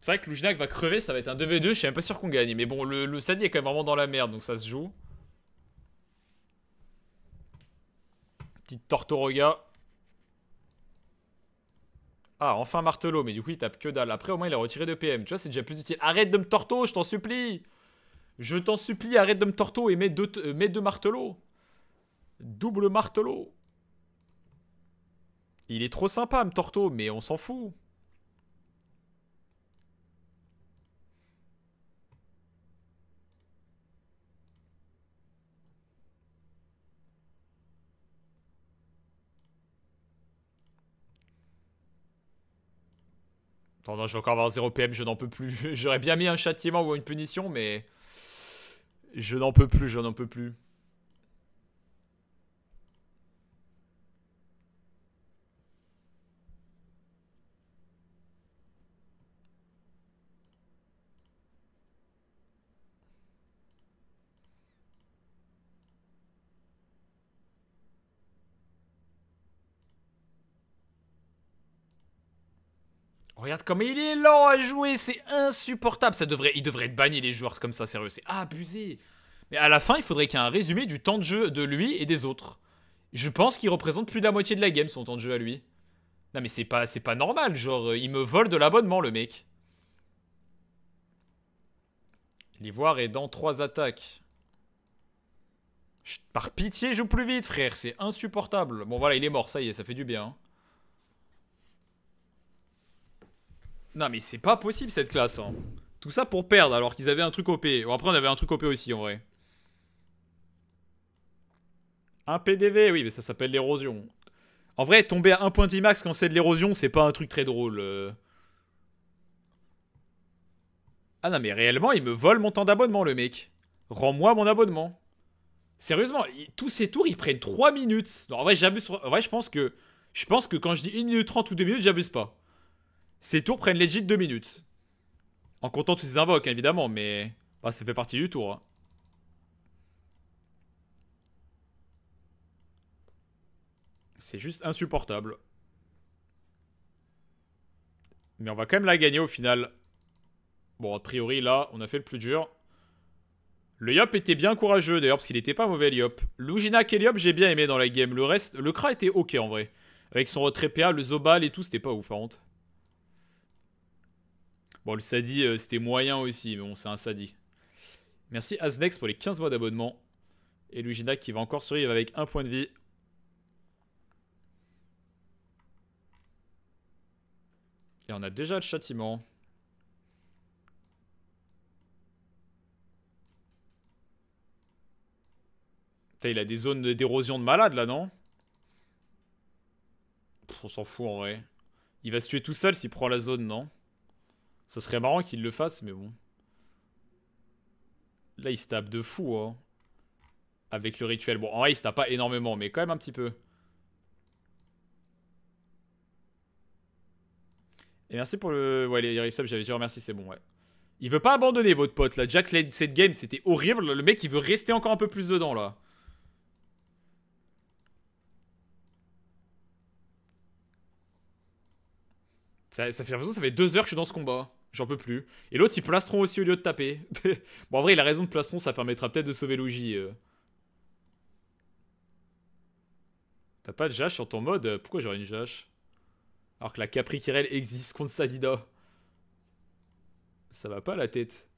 C'est vrai que Lujnak va crever, ça va être un 2v2, je suis même pas sûr qu'on gagne. Mais bon, le, Sadi est quand même vraiment dans la merde, donc ça se joue. Petite Tortoroga. Ah, enfin martelot, mais du coup il tape que dalle. Après au moins il a retiré de PM, tu vois, c'est déjà plus utile. Arrête de me torto, je t'en supplie Je t'en supplie, arrête de me torto et mets deux, euh, martelots. Double martelot. Il est trop sympa, me torto, mais on s'en fout. Pendant que je vais encore avoir 0 PM, je n'en peux plus. J'aurais bien mis un châtiment ou une punition, mais... Je n'en peux plus, je n'en peux plus. Regarde comme il est lent à jouer, c'est insupportable. Ça devrait, il devrait être banni les joueurs comme ça, sérieux, c'est abusé. Mais à la fin, il faudrait qu'il y ait un résumé du temps de jeu de lui et des autres. Je pense qu'il représente plus de la moitié de la game, son temps de jeu à lui. Non mais c'est pas, pas normal, genre, euh, il me vole de l'abonnement, le mec. L'ivoire est dans 3 attaques. par pitié, joue plus vite, frère, c'est insupportable. Bon voilà, il est mort, ça y est, ça fait du bien. Hein. Non mais c'est pas possible cette classe. Hein. Tout ça pour perdre alors qu'ils avaient un truc OP. Bon, après on avait un truc OP aussi en vrai. Un PDV, oui mais ça s'appelle l'érosion. En vrai, tomber à 1.10 max quand c'est de l'érosion, c'est pas un truc très drôle. Euh. Ah non mais réellement, il me vole mon temps d'abonnement le mec. Rends-moi mon abonnement. Sérieusement, tous ces tours, ils prennent 3 minutes. en vrai, j'abuse. En vrai, je pense que je pense que quand je dis 1 minute 30 ou 2 minutes, j'abuse pas. Ces tours prennent legit 2 minutes. En comptant tous ces invoques, hein, évidemment, mais... Bah, ça fait partie du tour. Hein. C'est juste insupportable. Mais on va quand même la gagner au final. Bon, a priori, là, on a fait le plus dur. Le Yop était bien courageux, d'ailleurs, parce qu'il était pas mauvais, le Yop. Lugina et j'ai bien aimé dans la game. Le reste, le Kra était ok, en vrai. Avec son retrait PA, le Zobal et tout, c'était pas ouf, par contre. Bon, le Sadi, euh, c'était moyen aussi, mais bon, c'est un Sadi. Merci Aznex pour les 15 mois d'abonnement. Et Lugina qui va encore survivre avec un point de vie. Et on a déjà le châtiment. il a des zones d'érosion de malade là, non On s'en fout en vrai. Il va se tuer tout seul s'il prend la zone, non ce serait marrant qu'il le fasse, mais bon. Là, il se tape de fou, hein. Avec le rituel. Bon, en vrai, il se tape pas énormément, mais quand même un petit peu. Et merci pour le... Ouais, les Irisub, j'avais déjà remercié, c'est bon, ouais. Il veut pas abandonner, votre pote, là. Jack, cette game, c'était horrible. Le mec, il veut rester encore un peu plus dedans, là. Ça, ça fait l'impression que ça fait deux heures que je suis dans ce combat j'en peux plus. Et l'autre, il plastron aussi au lieu de taper. bon, en vrai, il a raison de plastron, ça permettra peut-être de sauver Luigi. Euh. T'as pas de jache sur ton mode Pourquoi j'aurais une jache Alors que la Capri existe contre Sadida. Ça va pas la tête.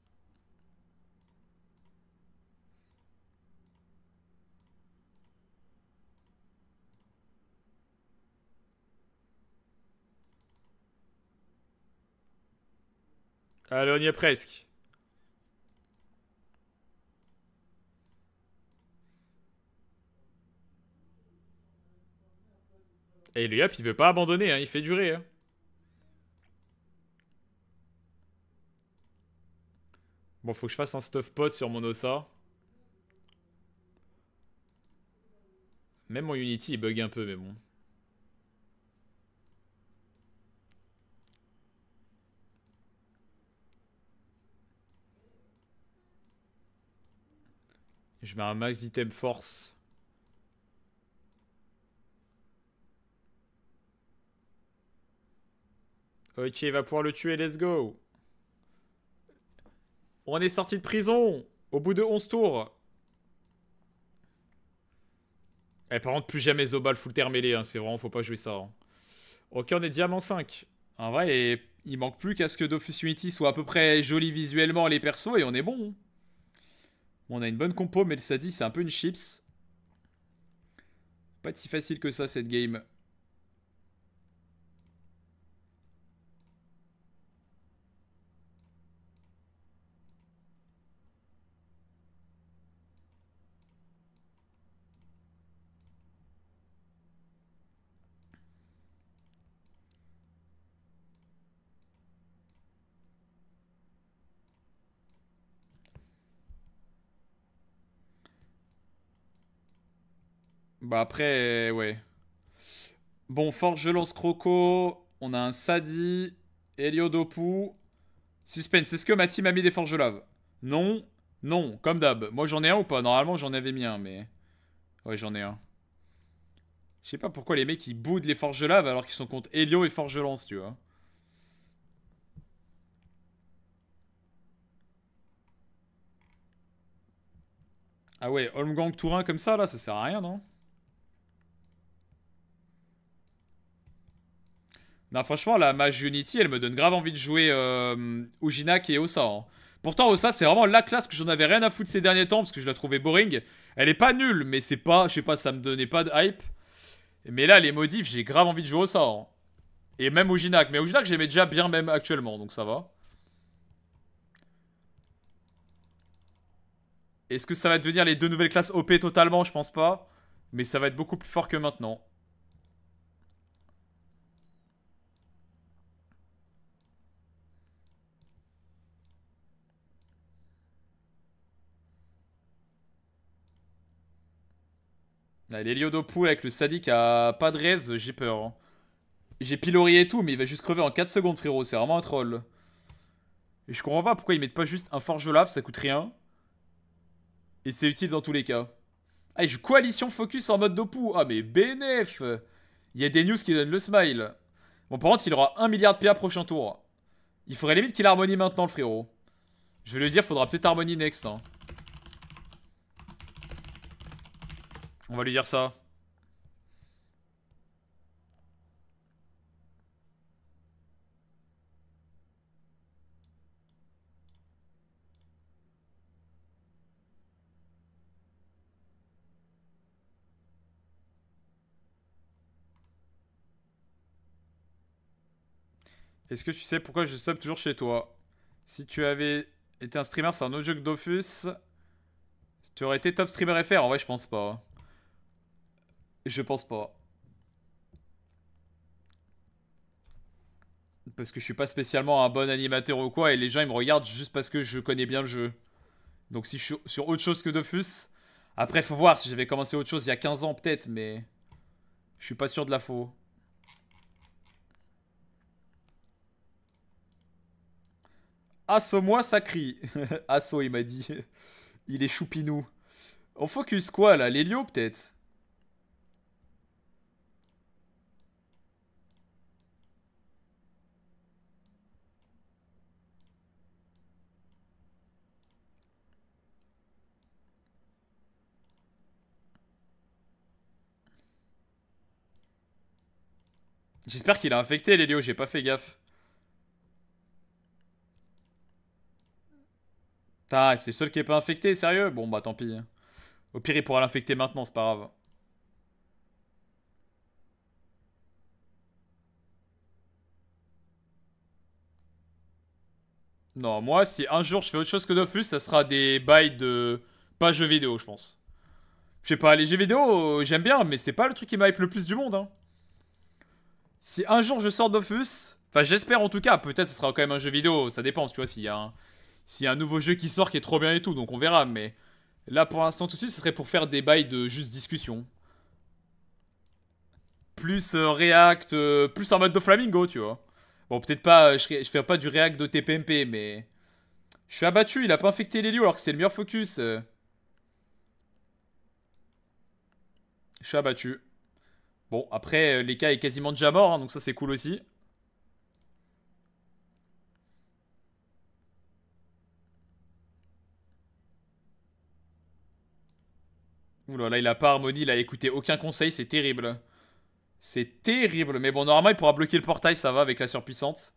Allez, on y est presque. Et le hop, il veut pas abandonner, hein, il fait durer. Hein. Bon, faut que je fasse un stuff pot sur mon osa. Même mon Unity, il bug un peu, mais bon. Je mets un max d'item force. Ok, il va pouvoir le tuer, let's go. On est sorti de prison au bout de 11 tours. Et eh, par contre, plus jamais Zobal full terre mêlé, hein, c'est vraiment, faut pas jouer ça. Hein. Ok, on est diamant 5. En vrai, il manque plus qu'à ce que Dofus Unity soit à peu près joli visuellement les persos et on est bon. Hein. On a une bonne compo, mais le Sadi, c'est un peu une chips. Pas si facile que ça, cette game. Bah, après, euh, ouais. Bon, Forge, lance Croco. On a un Sadi. Dopou Suspense, est-ce que ma team a mis des Forges Lave Non. Non, comme d'hab. Moi j'en ai un ou pas Normalement j'en avais mis un, mais... Ouais, j'en ai un. Je sais pas pourquoi les mecs ils boudent les Forges Lave alors qu'ils sont contre Helio et Forge Lance, tu vois. Ah ouais, Holmgang Tourin comme ça là, ça sert à rien, non franchement, la mage Unity, elle me donne grave envie de jouer euh, et Osa. Hein. Pourtant, Osa, c'est vraiment la classe que j'en avais rien à foutre ces derniers temps parce que je la trouvais boring. Elle est pas nulle, mais c'est pas, je sais pas, ça me donnait pas de hype. Mais là, les modifs, j'ai grave envie de jouer au hein. Et même Ujinak. Mais Ujinak, j'aimais déjà bien même actuellement, donc ça va. Est-ce que ça va devenir les deux nouvelles classes OP totalement Je pense pas. Mais ça va être beaucoup plus fort que maintenant. d'opou avec le sadique à pas de raise, j'ai peur. Hein. J'ai pilorié et tout, mais il va juste crever en 4 secondes, frérot. C'est vraiment un troll. Et je comprends pas pourquoi ils mettent pas juste un forge lave. ça coûte rien. Et c'est utile dans tous les cas. Ah, je coalition focus en mode dopou. Ah, mais BNF Il y a des news qui donnent le smile. Bon, par contre, il aura 1 milliard de PA prochain tour. Il faudrait limite qu'il harmonie maintenant, le frérot. Je vais le dire, faudra peut-être harmonie next. Hein. On va lui dire ça. Est-ce que tu sais pourquoi je stoppe toujours chez toi Si tu avais été un streamer, c'est un autre jeu que Dofus. Tu aurais été top streamer FR, en vrai je pense pas. Je pense pas. Parce que je suis pas spécialement un bon animateur ou quoi, et les gens ils me regardent juste parce que je connais bien le jeu. Donc si je suis sur autre chose que Dofus, après faut voir si j'avais commencé autre chose il y a 15 ans peut-être, mais je suis pas sûr de la faux. Asso moi ça crie. Asso, il m'a dit. il est choupinou. On focus quoi là Les L'hélio peut-être J'espère qu'il a infecté Lélio, j'ai pas fait gaffe. Ah, c'est le seul qui est pas infecté, sérieux Bon bah tant pis. Hein. Au pire, il pourra l'infecter maintenant, c'est pas grave. Non, moi, si un jour je fais autre chose que Dofus, ça sera des bails de... Pas jeux vidéo, je pense. Je sais pas, les jeux vidéo, j'aime bien, mais c'est pas le truc qui m'hype le plus du monde, hein. Si un jour je sors d'Offus, enfin j'espère en tout cas, peut-être ce sera quand même un jeu vidéo, ça dépend, tu vois, s'il y, a un... nouveau jeu qui sort qui est trop bien et tout, donc on verra, mais là pour l'instant tout de suite, ce serait pour faire des bails de juste discussion. Plus un euh, React, euh, plus en mode de Flamingo, tu vois. Bon, peut-être pas, euh, je, je fais pas du React de TPMP, mais... Je suis abattu, il a pas infecté les lieux alors que c'est le meilleur focus. Je suis abattu. Bon, après, euh, Leka est quasiment déjà mort, hein, donc ça c'est cool aussi. Oulala, il a pas harmonie, il a écouté aucun conseil, c'est terrible. C'est terrible, mais bon, normalement, il pourra bloquer le portail, ça va, avec la surpuissante.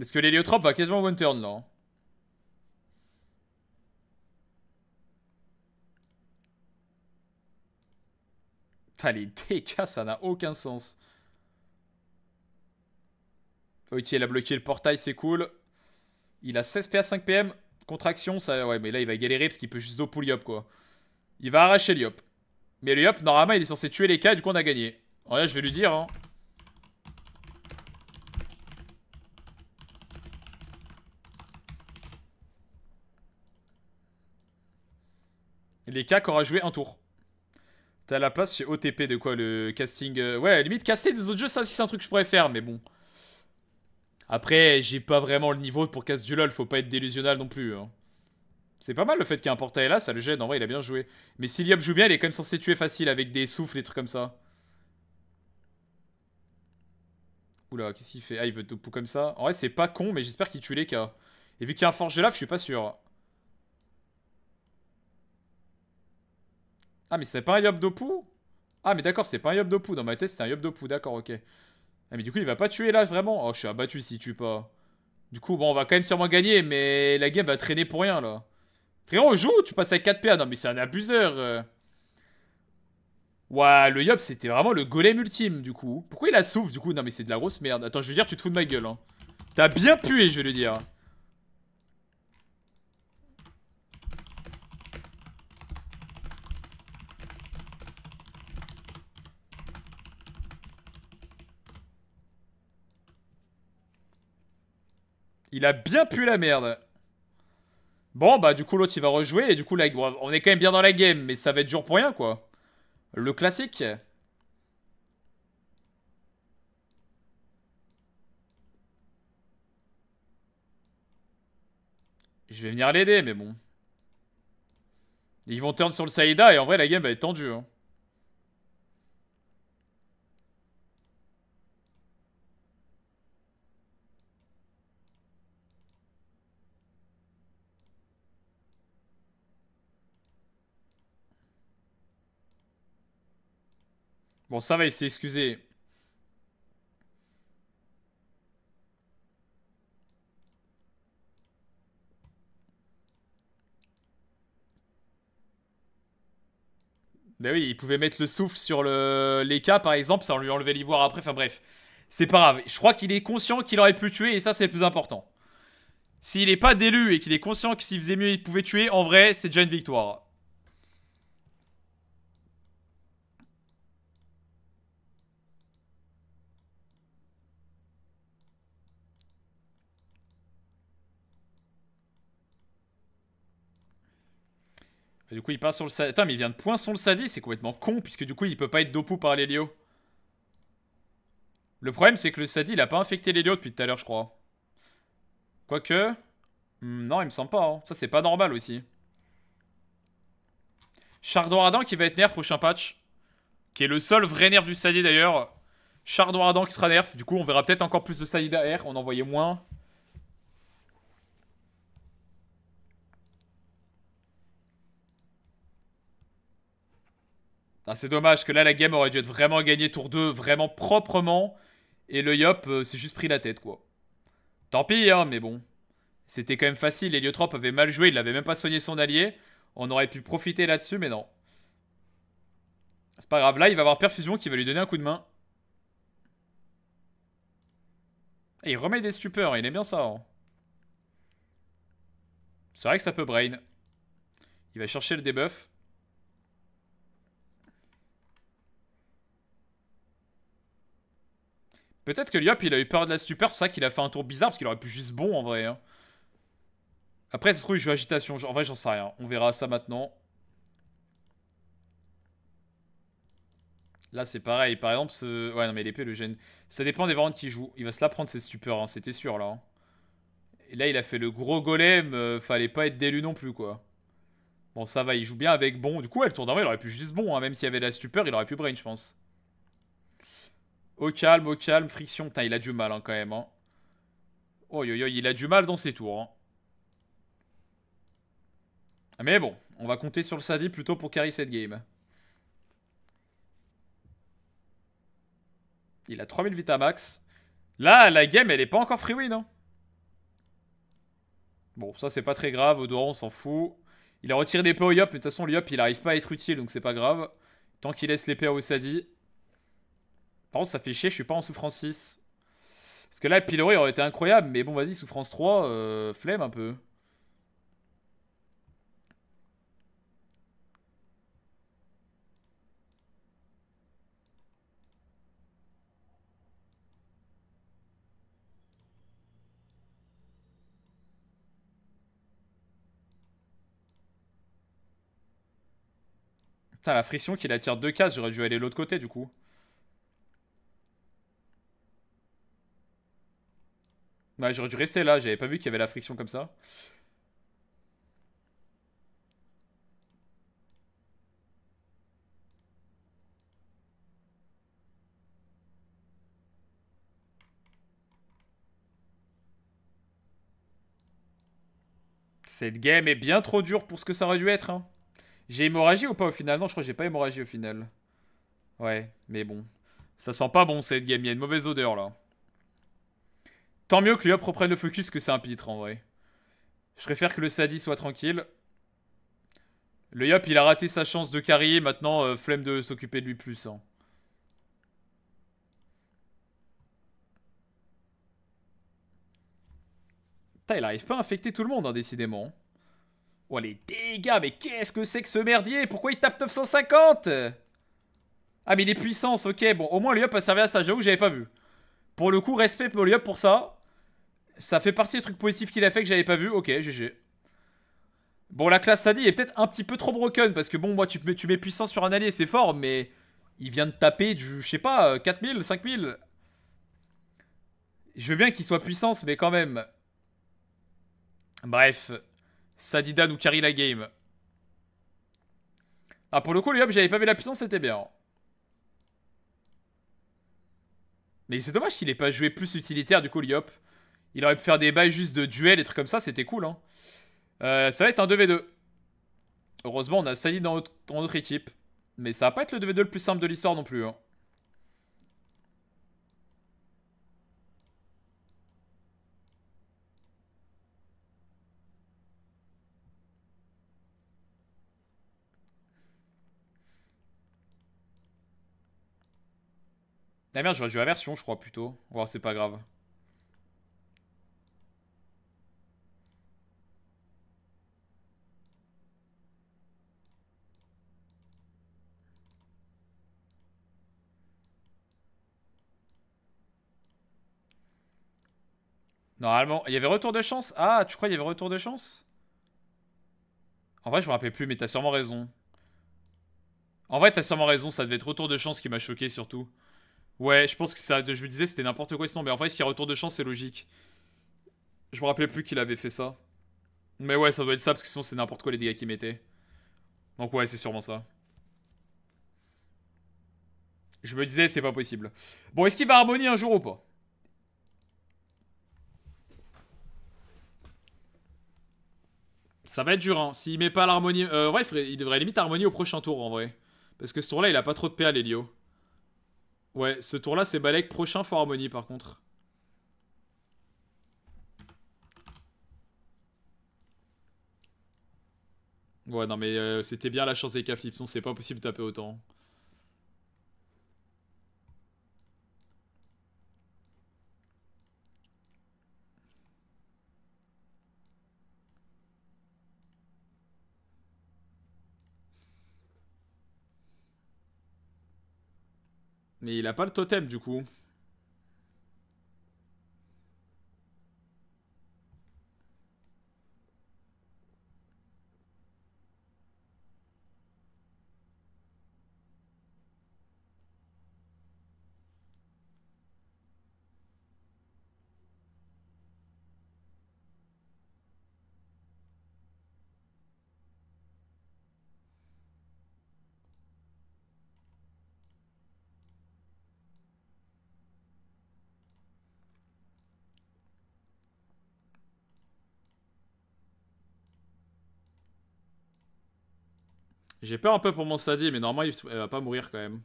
Est-ce que l'héliotrope va quasiment one turn, là. Hein T'as les dégâts, ça n'a aucun sens. Ok, il a bloqué le portail, c'est cool. Il a 16 PA, 5 PM. Contraction, ça... Ouais, mais là, il va galérer parce qu'il peut juste dopou Liop, quoi. Il va arracher Liop. Mais Liop, normalement, il est censé tuer les cas, du coup, on a gagné. Alors je vais lui dire, hein. Les cas aura joué un tour. T'as la place chez OTP de quoi le casting euh, Ouais, limite caster des autres jeux, ça c'est un truc que je pourrais faire, mais bon. Après, j'ai pas vraiment le niveau pour casse du LoL, faut pas être délusionnel non plus. Hein. C'est pas mal le fait qu'il y ait un portail là, ça le gêne, en vrai il a bien joué. Mais si joue bien, il est quand même censé tuer facile avec des souffles, des trucs comme ça. Oula, qu'est-ce qu'il fait Ah, il veut tout comme ça. En vrai, c'est pas con, mais j'espère qu'il tue les cas. Et vu qu'il y a un là, je suis pas sûr. Ah, mais c'est pas un Yobdopu Ah, mais d'accord, c'est pas un Yobdopu. Dans ma tête, c'était un Yobdopu. D'accord, ok. Ah, mais du coup, il va pas tuer là, vraiment Oh, je suis abattu s'il tue pas. Du coup, bon, on va quand même sûrement gagner, mais la game va traîner pour rien là. Frérot, joue Tu passes à 4 PA. Non, mais c'est un abuseur. Euh. Ouah, le Yop, c'était vraiment le golem ultime, du coup. Pourquoi il a souffle, du coup Non, mais c'est de la grosse merde. Attends, je veux dire, tu te fous de ma gueule, hein. T'as bien pué, je veux dire. Il a bien pu la merde. Bon, bah du coup, l'autre, il va rejouer. Et du coup, là, on est quand même bien dans la game. Mais ça va être dur pour rien, quoi. Le classique. Je vais venir l'aider, mais bon. Ils vont turn sur le Saïda et en vrai, la game va être tendue. Hein. Bon, ça va, il s'est excusé. Ben oui, il pouvait mettre le souffle sur le... les cas, par exemple, ça lui enlevait l'ivoire après. Enfin bref, c'est pas grave. Je crois qu'il est conscient qu'il aurait pu tuer et ça, c'est le plus important. S'il n'est pas d'élu et qu'il est conscient que s'il faisait mieux, il pouvait tuer, en vrai, c'est déjà une victoire. du coup, il part sur le Sadi. Attends, mais il vient de point sur le Sadi, c'est complètement con, puisque du coup, il peut pas être dopou par l'Hélio Le problème, c'est que le Sadi, il a pas infecté l'Hélio depuis tout à l'heure, je crois. Quoique. Hmm, non, il me semble pas. Hein. Ça, c'est pas normal aussi. Chardon qui va être nerf prochain patch. Qui est le seul vrai nerf du Sadi d'ailleurs. Chardon qui sera nerf. Du coup, on verra peut-être encore plus de Sadi Air. On en voyait moins. Ah, c'est dommage que là, la game aurait dû être vraiment gagnée tour 2, vraiment proprement. Et le Yop euh, s'est juste pris la tête, quoi. Tant pis, hein, mais bon. C'était quand même facile. Liotrop avait mal joué, il n'avait même pas soigné son allié. On aurait pu profiter là-dessus, mais non. C'est pas grave. Là, il va avoir Perfusion qui va lui donner un coup de main. Et il remet des stupeurs, il est bien ça. Hein. C'est vrai que ça peut brain. Il va chercher le debuff. Peut-être que Liop, il a eu peur de la stupeur, c'est pour ça qu'il a fait un tour bizarre, parce qu'il aurait pu juste bon en vrai. Hein. Après, ça se trouve, il joue agitation. En vrai, j'en sais rien. On verra ça maintenant. Là, c'est pareil. Par exemple, ce... ouais, non, mais l'épée le gêne. Ça dépend des variantes qu'il joue. Il va se la prendre, ses stupeurs, hein, c'était sûr là. Hein. Et là, il a fait le gros golem. Euh, fallait pas être d'élu non plus, quoi. Bon, ça va, il joue bien avec bon. Du coup, ouais, le tour d'armée, il aurait pu juste bon. Même s'il y avait la stupeur, il aurait pu brain, je pense. Au calme, au calme, friction. Putain, il a du mal hein, quand même. Oh, yo, yo, il a du mal dans ses tours. Hein. Ah, mais bon, on va compter sur le Sadi plutôt pour carry cette game. Il a 3000 max Là, la game, elle est pas encore free win. Hein. Bon, ça, c'est pas très grave. Odoran, on s'en fout. Il a retiré des au Yop, mais de toute façon, le Yop, il arrive pas à être utile, donc c'est pas grave. Tant qu'il laisse l'épée au Sadi. Par contre, ça fait chier, je suis pas en souffrance 6. Parce que là, le pilori aurait été incroyable, mais bon, vas-y, souffrance 3, euh, flemme un peu. Putain, la friction qu'il attire deux cases, j'aurais dû aller l'autre côté du coup. Ouais, bah, j'aurais dû rester là, j'avais pas vu qu'il y avait la friction comme ça. Cette game est bien trop dure pour ce que ça aurait dû être. Hein. J'ai hémorragie ou pas au final Non, je crois que j'ai pas hémorragie au final. Ouais, mais bon. Ça sent pas bon cette game, il y a une mauvaise odeur là. Tant mieux que Yop reprenne le focus que c'est un pitre en vrai. Je préfère que le Sadi soit tranquille. Le Yop, il a raté sa chance de carrier. Maintenant, euh, flemme de s'occuper de lui plus. Hein. Putain, il arrive pas à infecter tout le monde, hein, décidément. Oh, les dégâts, mais qu'est-ce que c'est que ce merdier Pourquoi il tape 950 Ah, mais il est ok. Bon, au moins, le Yop a servi à ça. J'avoue, j'avais pas vu. Pour le coup, respect pour lui-up pour ça. Ça fait partie des trucs positifs qu'il a fait que j'avais pas vu. Ok, GG. Bon, la classe, Sadie est peut-être un petit peu trop broken. Parce que bon, moi, tu mets, tu mets puissance sur un allié, c'est fort. Mais il vient de taper, du, je sais pas, 4000, euh, 5000. Je veux bien qu'il soit puissance, mais quand même. Bref. Sadida nous carry la game. Ah, pour le coup, lui j'avais pas vu la puissance, c'était bien. Mais c'est dommage qu'il ait pas joué plus utilitaire du coup, Liop. Il aurait pu faire des bails juste de duel, et trucs comme ça, c'était cool. Hein. Euh, ça va être un 2v2. Heureusement, on a Sally dans notre, notre équipe. Mais ça va pas être le 2v2 le plus simple de l'histoire non plus. Hein. Ah merde, j'aurais dû la version, je crois, plutôt. Bon oh, c'est pas grave. Normalement, il y avait retour de chance. Ah, tu crois qu'il y avait retour de chance En vrai, je me rappelais plus, mais t'as sûrement raison. En vrai, t'as sûrement raison, ça devait être retour de chance qui m'a choqué surtout. Ouais, je pense que ça. Je me disais, c'était n'importe quoi sinon. Mais en vrai, s'il y a retour de chance, c'est logique. Je me rappelais plus qu'il avait fait ça. Mais ouais, ça doit être ça, parce que sinon, c'est n'importe quoi les dégâts qu'il mettait. Donc ouais, c'est sûrement ça. Je me disais, c'est pas possible. Bon, est-ce qu'il va harmonier un jour ou pas Ça va être dur, hein. S'il met pas l'harmonie... Euh, ouais, il devrait limite Harmonie au prochain tour, en vrai. Parce que ce tour-là, il a pas trop de PA, l'Elio. Ouais, ce tour-là, c'est Balek. Prochain, Fort Harmony, par contre. Ouais, non, mais euh, c'était bien la chance des K-Flipson. C'est pas possible de taper autant. Mais il a pas le totem du coup. J'ai peur un peu pour mon Stadi, mais normalement, il va pas mourir quand même.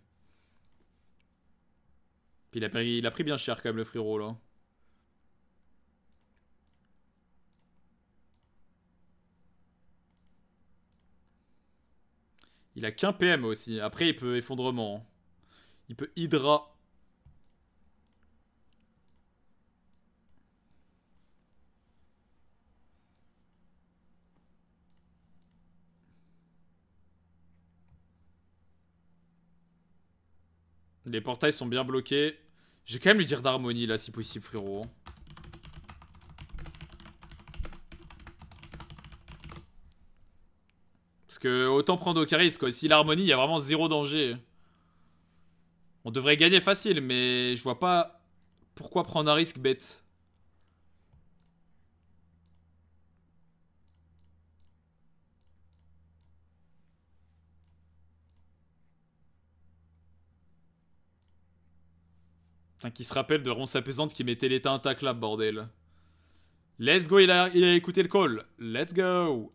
Puis il a, pris, il a pris bien cher quand même, le frérot, là. Il a qu'un PM aussi. Après, il peut effondrement. Hein. Il peut Hydra Les portails sont bien bloqués. Je vais quand même lui dire d'harmonie là si possible frérot. Hein. Parce que autant prendre aucun risque Si l'harmonie, il y a vraiment zéro danger. On devrait gagner facile mais je vois pas pourquoi prendre un risque bête. Putain, qui se rappelle de Ron Pesante qui mettait l'état intact là, bordel. Let's go, il a, il a écouté le call. Let's go.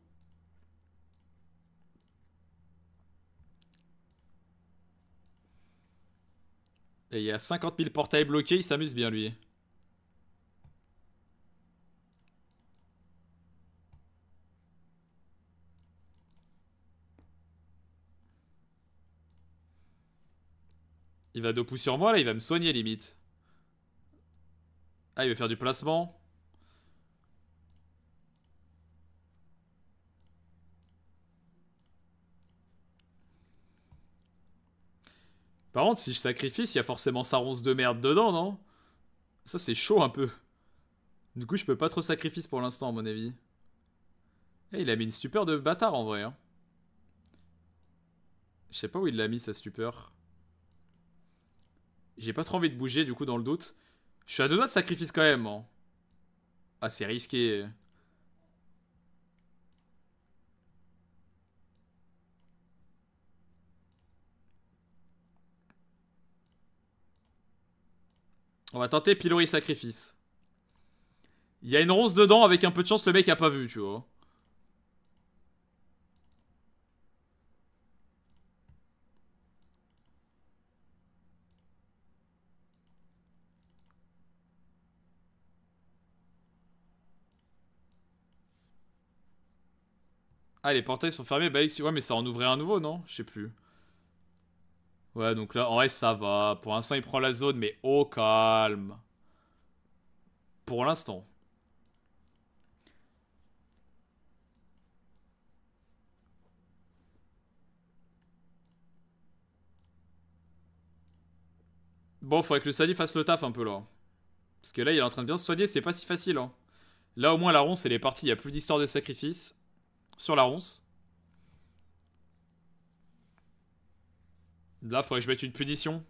Et il y a 50 000 portails bloqués, il s'amuse bien lui. Il va deux sur moi, là, il va me soigner, limite. Ah, il veut faire du placement. Par contre, si je sacrifice, il y a forcément sa ronce de merde dedans, non Ça, c'est chaud un peu. Du coup, je peux pas trop sacrifice pour l'instant, à mon avis. Et eh, il a mis une stupeur de bâtard, en vrai. Hein. Je sais pas où il l'a mis, sa stupeur. J'ai pas trop envie de bouger, du coup, dans le doute. Je suis à deux doigts de sacrifice quand même. Hein. assez Ah, c'est risqué. On va tenter pilori sacrifice. Il y a une ronce dedans, avec un peu de chance, le mec a pas vu, tu vois. Ah, les portails sont fermés. Bah, ouais, mais ça en ouvrait un nouveau, non Je sais plus. Ouais, donc là, en vrai, ça va. Pour l'instant, il prend la zone, mais au calme. Pour l'instant. Bon, faudrait que le Sadi fasse le taf un peu là. Parce que là, il est en train de bien se soigner, c'est pas si facile. Hein. Là, au moins, la ronce, elle est partie, il n'y a plus d'histoire de sacrifice sur la ronce. Là, faudrait que je mette une punition.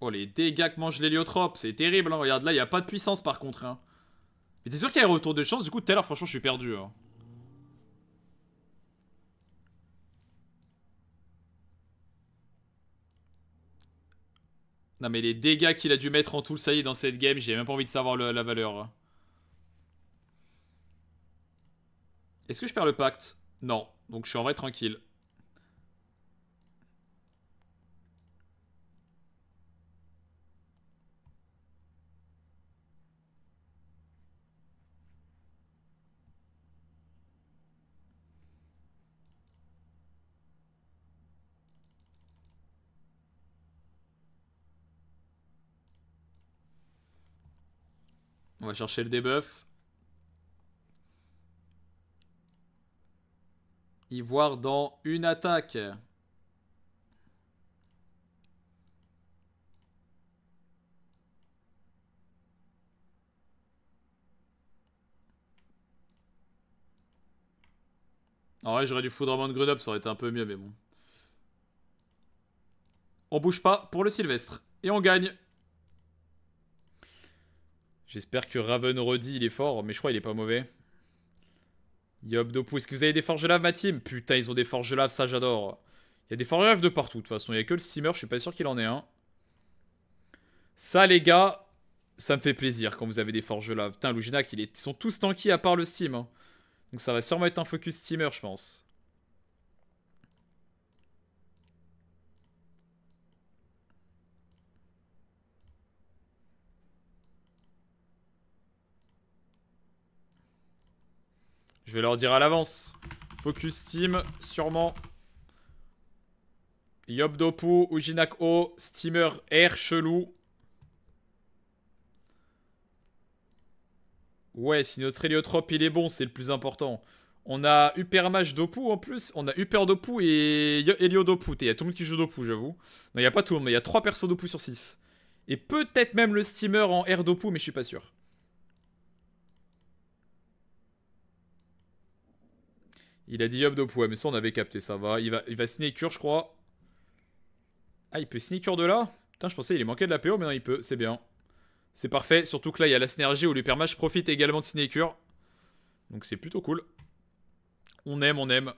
Oh, les dégâts que mange l'héliotrope, c'est terrible. Hein. Regarde, là, il n'y a pas de puissance par contre. Hein. Mais t'es sûr qu'il y a un retour de chance Du coup, tout à l'heure, franchement, je suis perdu. Hein. Non mais les dégâts qu'il a dû mettre en tout y est dans cette game, j'ai même pas envie de savoir la valeur. Est-ce que je perds le pacte Non, donc je suis en vrai tranquille. On va chercher le debuff. voir dans une attaque. En vrai, j'aurais dû foudre de Grenoble, ça aurait été un peu mieux, mais bon. On bouge pas pour le Sylvestre. Et on gagne J'espère que Raven Ruddy il est fort, mais je crois il est pas mauvais. Yop Dopou, est-ce que vous avez des forges lave, ma team Putain, ils ont des forges lave, ça j'adore. Il y a des forges lave de partout, de toute façon. Il n'y a que le steamer, je suis pas sûr qu'il en ait un. Ça, les gars, ça me fait plaisir quand vous avez des forges lave. Putain, Luginac, ils sont tous tanky à part le steam. Hein. Donc ça va sûrement être un focus steamer, je pense. Je vais leur dire à l'avance. Focus steam sûrement. Yop Dopu, Ujinak O, Steamer Air chelou. Ouais, si notre héliotrope il est bon, c'est le plus important. On a Upermage Dopu en plus. On a Upper Dopu et Helio Dopu. Il y a tout le monde qui joue Dopu, j'avoue. Non, il n'y a pas tout le monde, mais il y a 3 persos Dopu sur 6. Et peut-être même le steamer en air Dopu, mais je suis pas sûr. Il a dit Yabdop, ouais, mais ça on avait capté, ça va. Il va, il va je crois. Ah, il peut signer de là Putain, je pensais qu'il manquait de la PO, mais non, il peut, c'est bien. C'est parfait, surtout que là, il y a la synergie où le profite également de signer Donc c'est plutôt cool. On aime, on aime.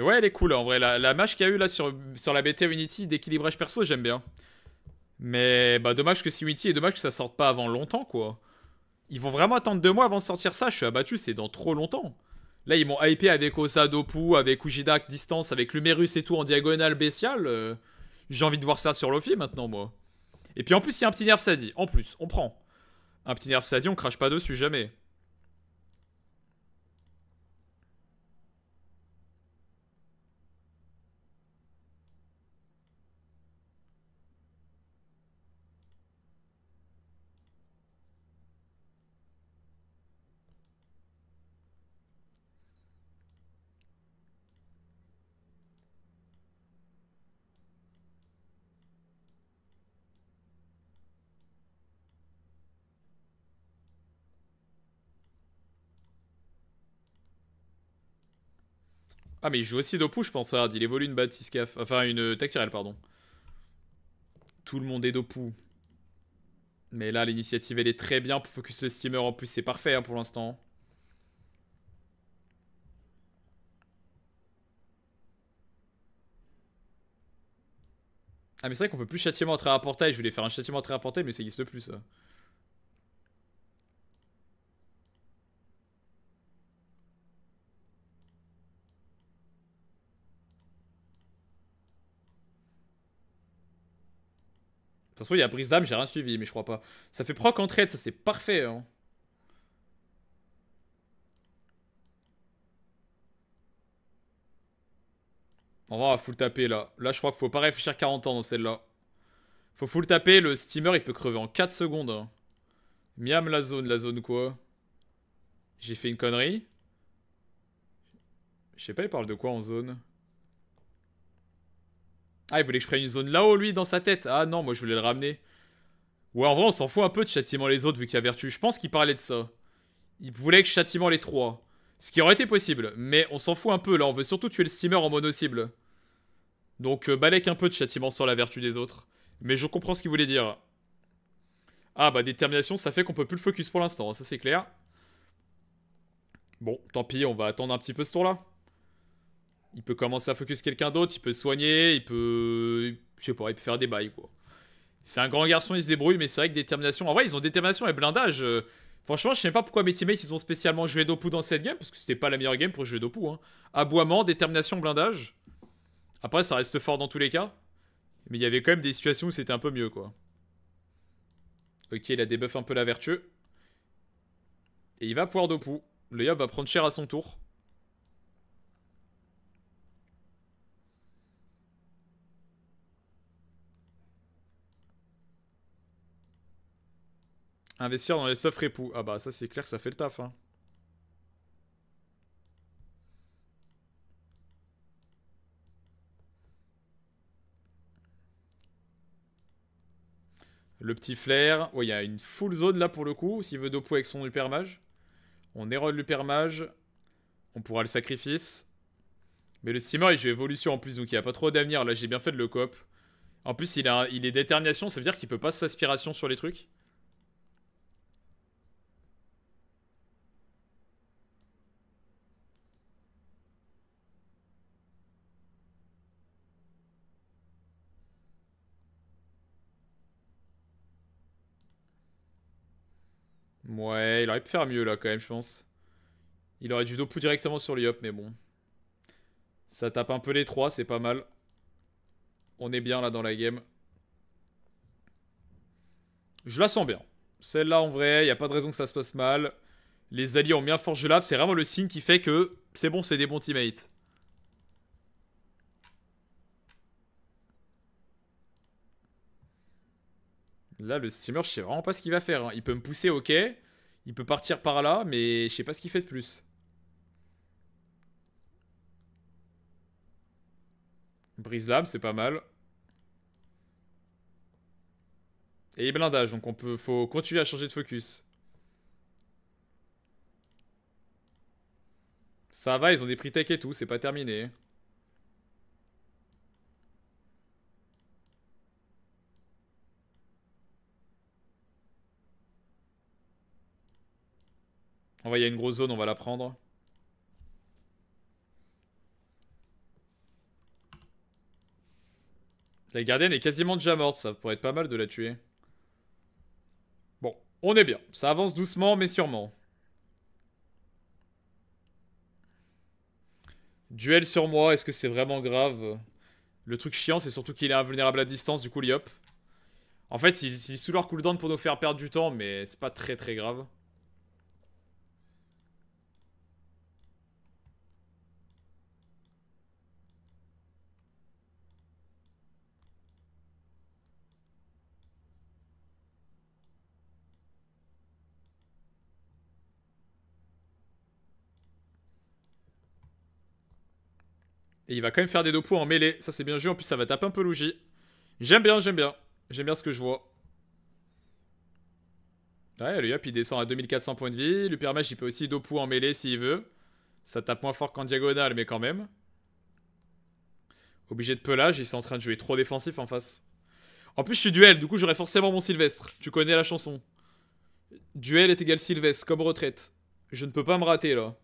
ouais, elle est cool en vrai. La, match qu'il y a eu là sur, sur la BT Unity d'équilibrage perso, j'aime bien. Mais bah dommage que si Unity et dommage que ça sorte pas avant longtemps quoi. Ils vont vraiment attendre deux mois avant de sortir ça. Je suis abattu, c'est dans trop longtemps. Là, ils m'ont hypé avec Osadopu, avec Ujidak distance, avec Lumerus et tout en diagonale bestiale. Euh, j'ai envie de voir ça sur Lofi maintenant, moi. Et puis en plus, il y a un petit nerf Sadi. En plus, on prend. Un petit nerf Sadi, on crache pas dessus jamais. Ah mais il joue aussi Dopu je pense à il évolue une bat enfin une euh, Tactirel pardon. Tout le monde est Dopu. Mais là l'initiative elle est très bien pour focus le steamer en plus c'est parfait hein, pour l'instant. Ah mais c'est vrai qu'on peut plus châtiment à travers portail, je voulais faire un châtiment à rapporté, portail mais ça existe plus ça. toute façon, il y a brise d'âme, j'ai rien suivi, mais je crois pas. Ça fait proc en trade, ça c'est parfait. Hein. On va full taper là. Là, je crois qu'il faut pas réfléchir 40 ans dans celle-là. Faut full taper, le steamer il peut crever en 4 secondes. Hein. Miam la zone, la zone quoi J'ai fait une connerie Je sais pas, il parle de quoi en zone ah, il voulait que je prenne une zone là-haut, lui, dans sa tête. Ah non, moi, je voulais le ramener. Ouais, en vrai, on s'en fout un peu de châtiment les autres, vu qu'il y a vertu. Je pense qu'il parlait de ça. Il voulait que châtiment les trois. Ce qui aurait été possible, mais on s'en fout un peu, là. On veut surtout tuer le steamer en mono-cible. Donc, euh, un peu de châtiment sur la vertu des autres. Mais je comprends ce qu'il voulait dire. Ah, bah, détermination, ça fait qu'on peut plus le focus pour l'instant. Hein, ça, c'est clair. Bon, tant pis, on va attendre un petit peu ce tour-là. Il peut commencer à focus quelqu'un d'autre, il peut soigner, il peut. Je sais pas, il peut faire des bails quoi. C'est un grand garçon, il se débrouille, mais c'est vrai que détermination. En vrai, ils ont détermination et blindage. Euh, franchement, je sais pas pourquoi mes teammates ils ont spécialement joué d'opou dans cette game, parce que c'était pas la meilleure game pour jouer d'opou. Hein. Aboiement, détermination, blindage. Après, ça reste fort dans tous les cas. Mais il y avait quand même des situations où c'était un peu mieux, quoi. Ok, il a débuff un peu la vertueux. Et il va pouvoir d'opou. Le Yop va prendre cher à son tour. Investir dans les soft époux. Ah bah ça c'est clair que ça fait le taf. Hein. Le petit flair. Oh il y a une full zone là pour le coup. S'il veut dopo avec son mage On érode mage On pourra le sacrifice. Mais le steamer, il évolution en plus, donc il n'y a pas trop d'avenir. Là, j'ai bien fait de le cop. En plus, il, a, il est détermination, ça veut dire qu'il peut pas s'aspiration sur les trucs. Ouais, il aurait pu faire mieux là quand même, je pense. Il aurait dû plus directement sur le mais bon. Ça tape un peu les trois, c'est pas mal. On est bien là dans la game. Je la sens bien. Celle-là en vrai, il n'y a pas de raison que ça se passe mal. Les alliés ont bien forgé lave, c'est vraiment le signe qui fait que c'est bon, c'est des bons teammates. Là, le steamer, je sais vraiment pas ce qu'il va faire. Hein. Il peut me pousser, ok. Il peut partir par là, mais je sais pas ce qu'il fait de plus. Brise lame, c'est pas mal. Et blindage, donc on peut, faut continuer à changer de focus. Ça va, ils ont des prix tech et tout, c'est pas terminé. il y a une grosse zone, on va la prendre. La gardienne est quasiment déjà morte, ça pourrait être pas mal de la tuer. Bon, on est bien. Ça avance doucement, mais sûrement. Duel sur moi, est-ce que c'est vraiment grave Le truc chiant, c'est surtout qu'il est invulnérable à distance, du coup, Liop. En fait, ils, sous leur cooldown pour nous faire perdre du temps, mais c'est pas très très grave. Et il va quand même faire des deux en mêlée. Ça, c'est bien joué. En plus, ça va taper un peu Louji. J'aime bien, j'aime bien. J'aime bien ce que je vois. Ouais, lui hop il descend à 2400 points de vie. L'Upermage, il peut aussi deux en mêlée s'il veut. Ça tape moins fort qu'en diagonale, mais quand même. Obligé de pelage, Il sont en train de jouer trop défensif en face. En plus, je suis duel, du coup, j'aurais forcément mon Sylvestre. Tu connais la chanson. Duel est égal Sylvestre, comme retraite. Je ne peux pas me rater, là.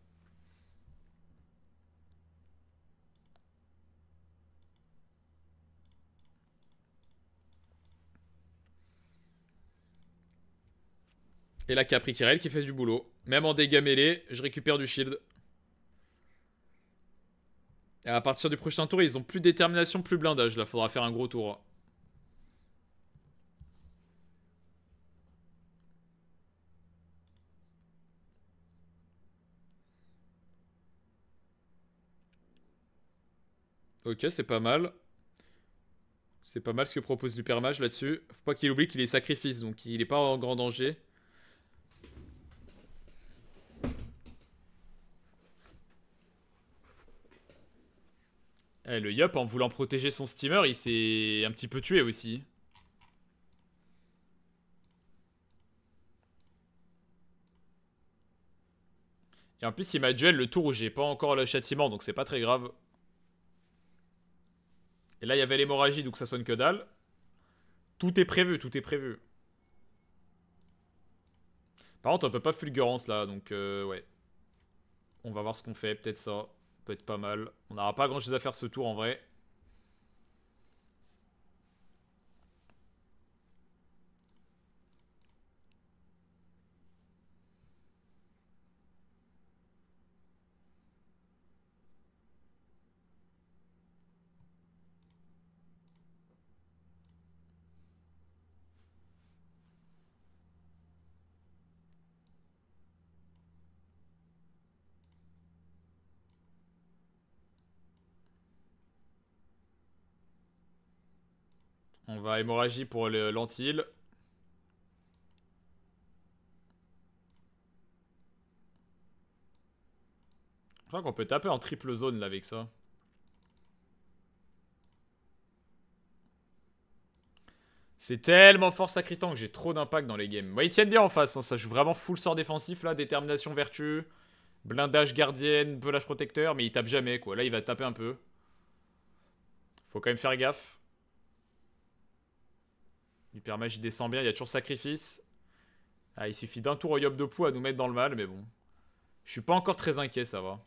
Et la Capri qui fait du boulot. Même en dégâts mêlés, je récupère du shield. Et à partir du prochain tour, ils ont plus détermination, plus blindage. Là, faudra faire un gros tour. Ok, c'est pas mal. C'est pas mal ce que propose l'Hypermage là-dessus. Faut pas qu'il oublie qu'il est sacrifice, donc il est pas en grand danger. Eh, le Yup, en voulant protéger son steamer, il s'est un petit peu tué aussi. Et en plus, il m'a duel le tour où j'ai pas encore le châtiment, donc c'est pas très grave. Et là, il y avait l'hémorragie, donc ça soigne que dalle. Tout est prévu, tout est prévu. Par contre, on peut pas fulgurance là, donc euh, ouais. On va voir ce qu'on fait, peut-être ça peut être pas mal. On n'aura pas grand chose à faire ce tour en vrai. hémorragie pour le lentille. Je crois qu'on peut taper en triple zone là avec ça. C'est tellement fort sacritant que j'ai trop d'impact dans les games. Moi, bah, ils tiennent bien en face, hein. ça joue vraiment full sort défensif là, détermination vertu, blindage gardienne, pelage protecteur, mais il tape jamais quoi. Là il va taper un peu. Faut quand même faire gaffe. Hyper magie descend bien, il y a toujours sacrifice. Ah, il suffit d'un tour au Yop de Pou à nous mettre dans le mal, mais bon. Je suis pas encore très inquiet, ça va.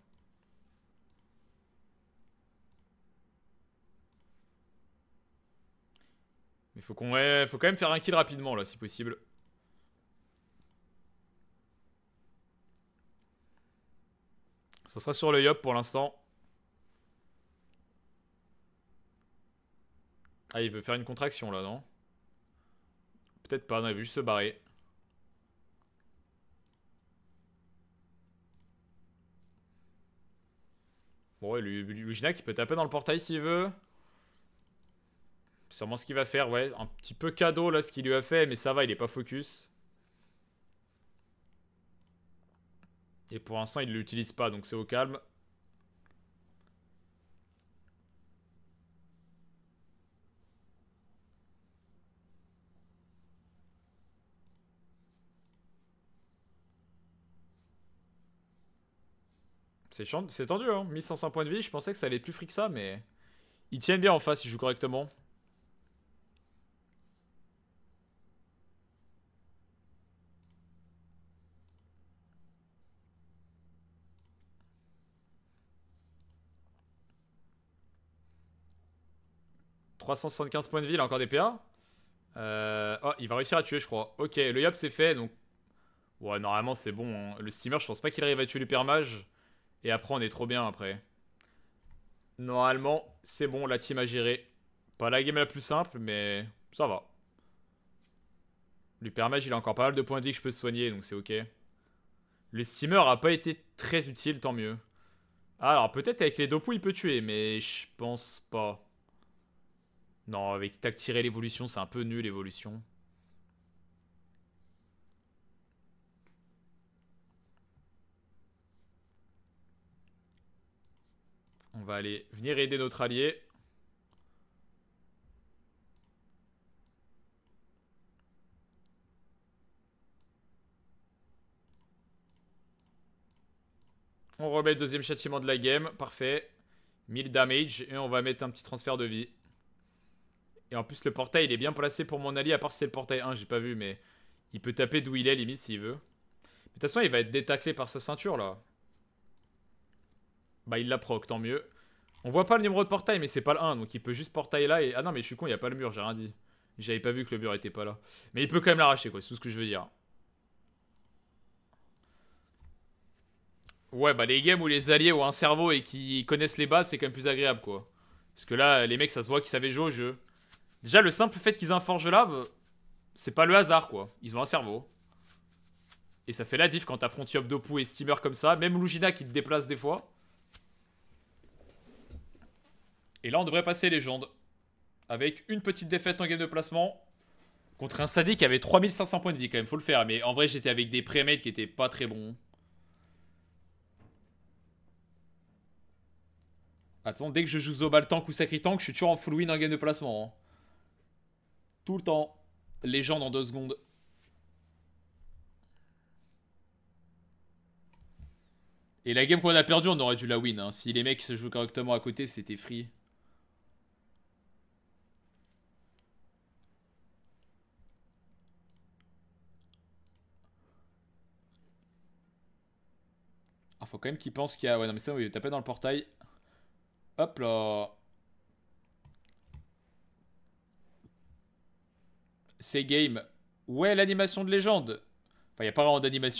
Il faut, qu'on, faut quand même faire un kill rapidement, là, si possible. Ça sera sur le Yop pour l'instant. Ah, il veut faire une contraction, là, non Peut-être pas, on avait juste se barrer. Bon, et Lujina il peut taper dans le portail s'il veut. C'est sûrement ce qu'il va faire, ouais. Un petit peu cadeau, là, ce qu'il lui a fait, mais ça va, il est pas focus. Et pour l'instant, il ne l'utilise pas, donc c'est au calme. C'est tendu, hein. 1500 points de vie, je pensais que ça allait plus fric que ça, mais... Ils tiennent bien en face, ils jouent correctement. « 375 points de vie, il a encore des PA. Euh, oh, il va réussir à tuer, je crois. Ok, le Yop c'est fait, donc... Ouais, normalement, c'est bon. Hein. Le Steamer, je pense pas qu'il arrive à tuer l'Hypermage. Et après, on est trop bien après. Normalement, c'est bon, la team a géré. Pas la game la plus simple, mais ça va. L'hypermage, il a encore pas mal de points de vie que je peux soigner, donc c'est ok. Le steamer a pas été très utile, tant mieux. Alors, peut-être avec les dopo, il peut tuer, mais je pense pas. Non, avec tactirer l'évolution, c'est un peu nul, l'évolution. On va aller venir aider notre allié. On remet le deuxième châtiment de la game. Parfait. 1000 damage. Et on va mettre un petit transfert de vie. Et en plus, le portail, est bien placé pour mon allié. À part si c'est le portail 1, j'ai pas vu. Mais il peut taper d'où il est, limite, s'il veut. de toute façon, il va être détaclé par sa ceinture, là. Bah, il la proc, tant mieux. On voit pas le numéro de portail, mais c'est pas le 1, donc il peut juste portail là et... Ah non, mais je suis con, il y a pas le mur, j'ai rien dit. J'avais pas vu que le mur était pas là. Mais il peut quand même l'arracher, quoi, c'est tout ce que je veux dire. Ouais, bah les games où les alliés ont un cerveau et qui connaissent les bases, c'est quand même plus agréable, quoi. Parce que là, les mecs, ça se voit qu'ils savaient jouer au jeu. Déjà, le simple fait qu'ils aient un forge c'est pas le hasard, quoi. Ils ont un cerveau. Et ça fait la diff quand t'affrontes Yop Dopu et Steamer comme ça. Même Lugina qui te déplace des fois. Et là, on devrait passer légende. Avec une petite défaite en game de placement. Contre un sadi qui avait 3500 points de vie quand même, faut le faire. Mais en vrai, j'étais avec des pré qui étaient pas très bons. Attends, dès que je joue Zobaltank Tank ou Sacri Tank, je suis toujours en full win en game de placement. Hein. Tout le temps. Légende en deux secondes. Et la game qu'on a perdue, on aurait dû la win. Hein. Si les mecs se jouent correctement à côté, c'était free. faut quand même qu'il pense qu'il y a... Ouais, non, mais ça, oui, taper dans le portail. Hop là C'est game. Ouais, l'animation de légende. Enfin, il n'y a pas vraiment d'animation.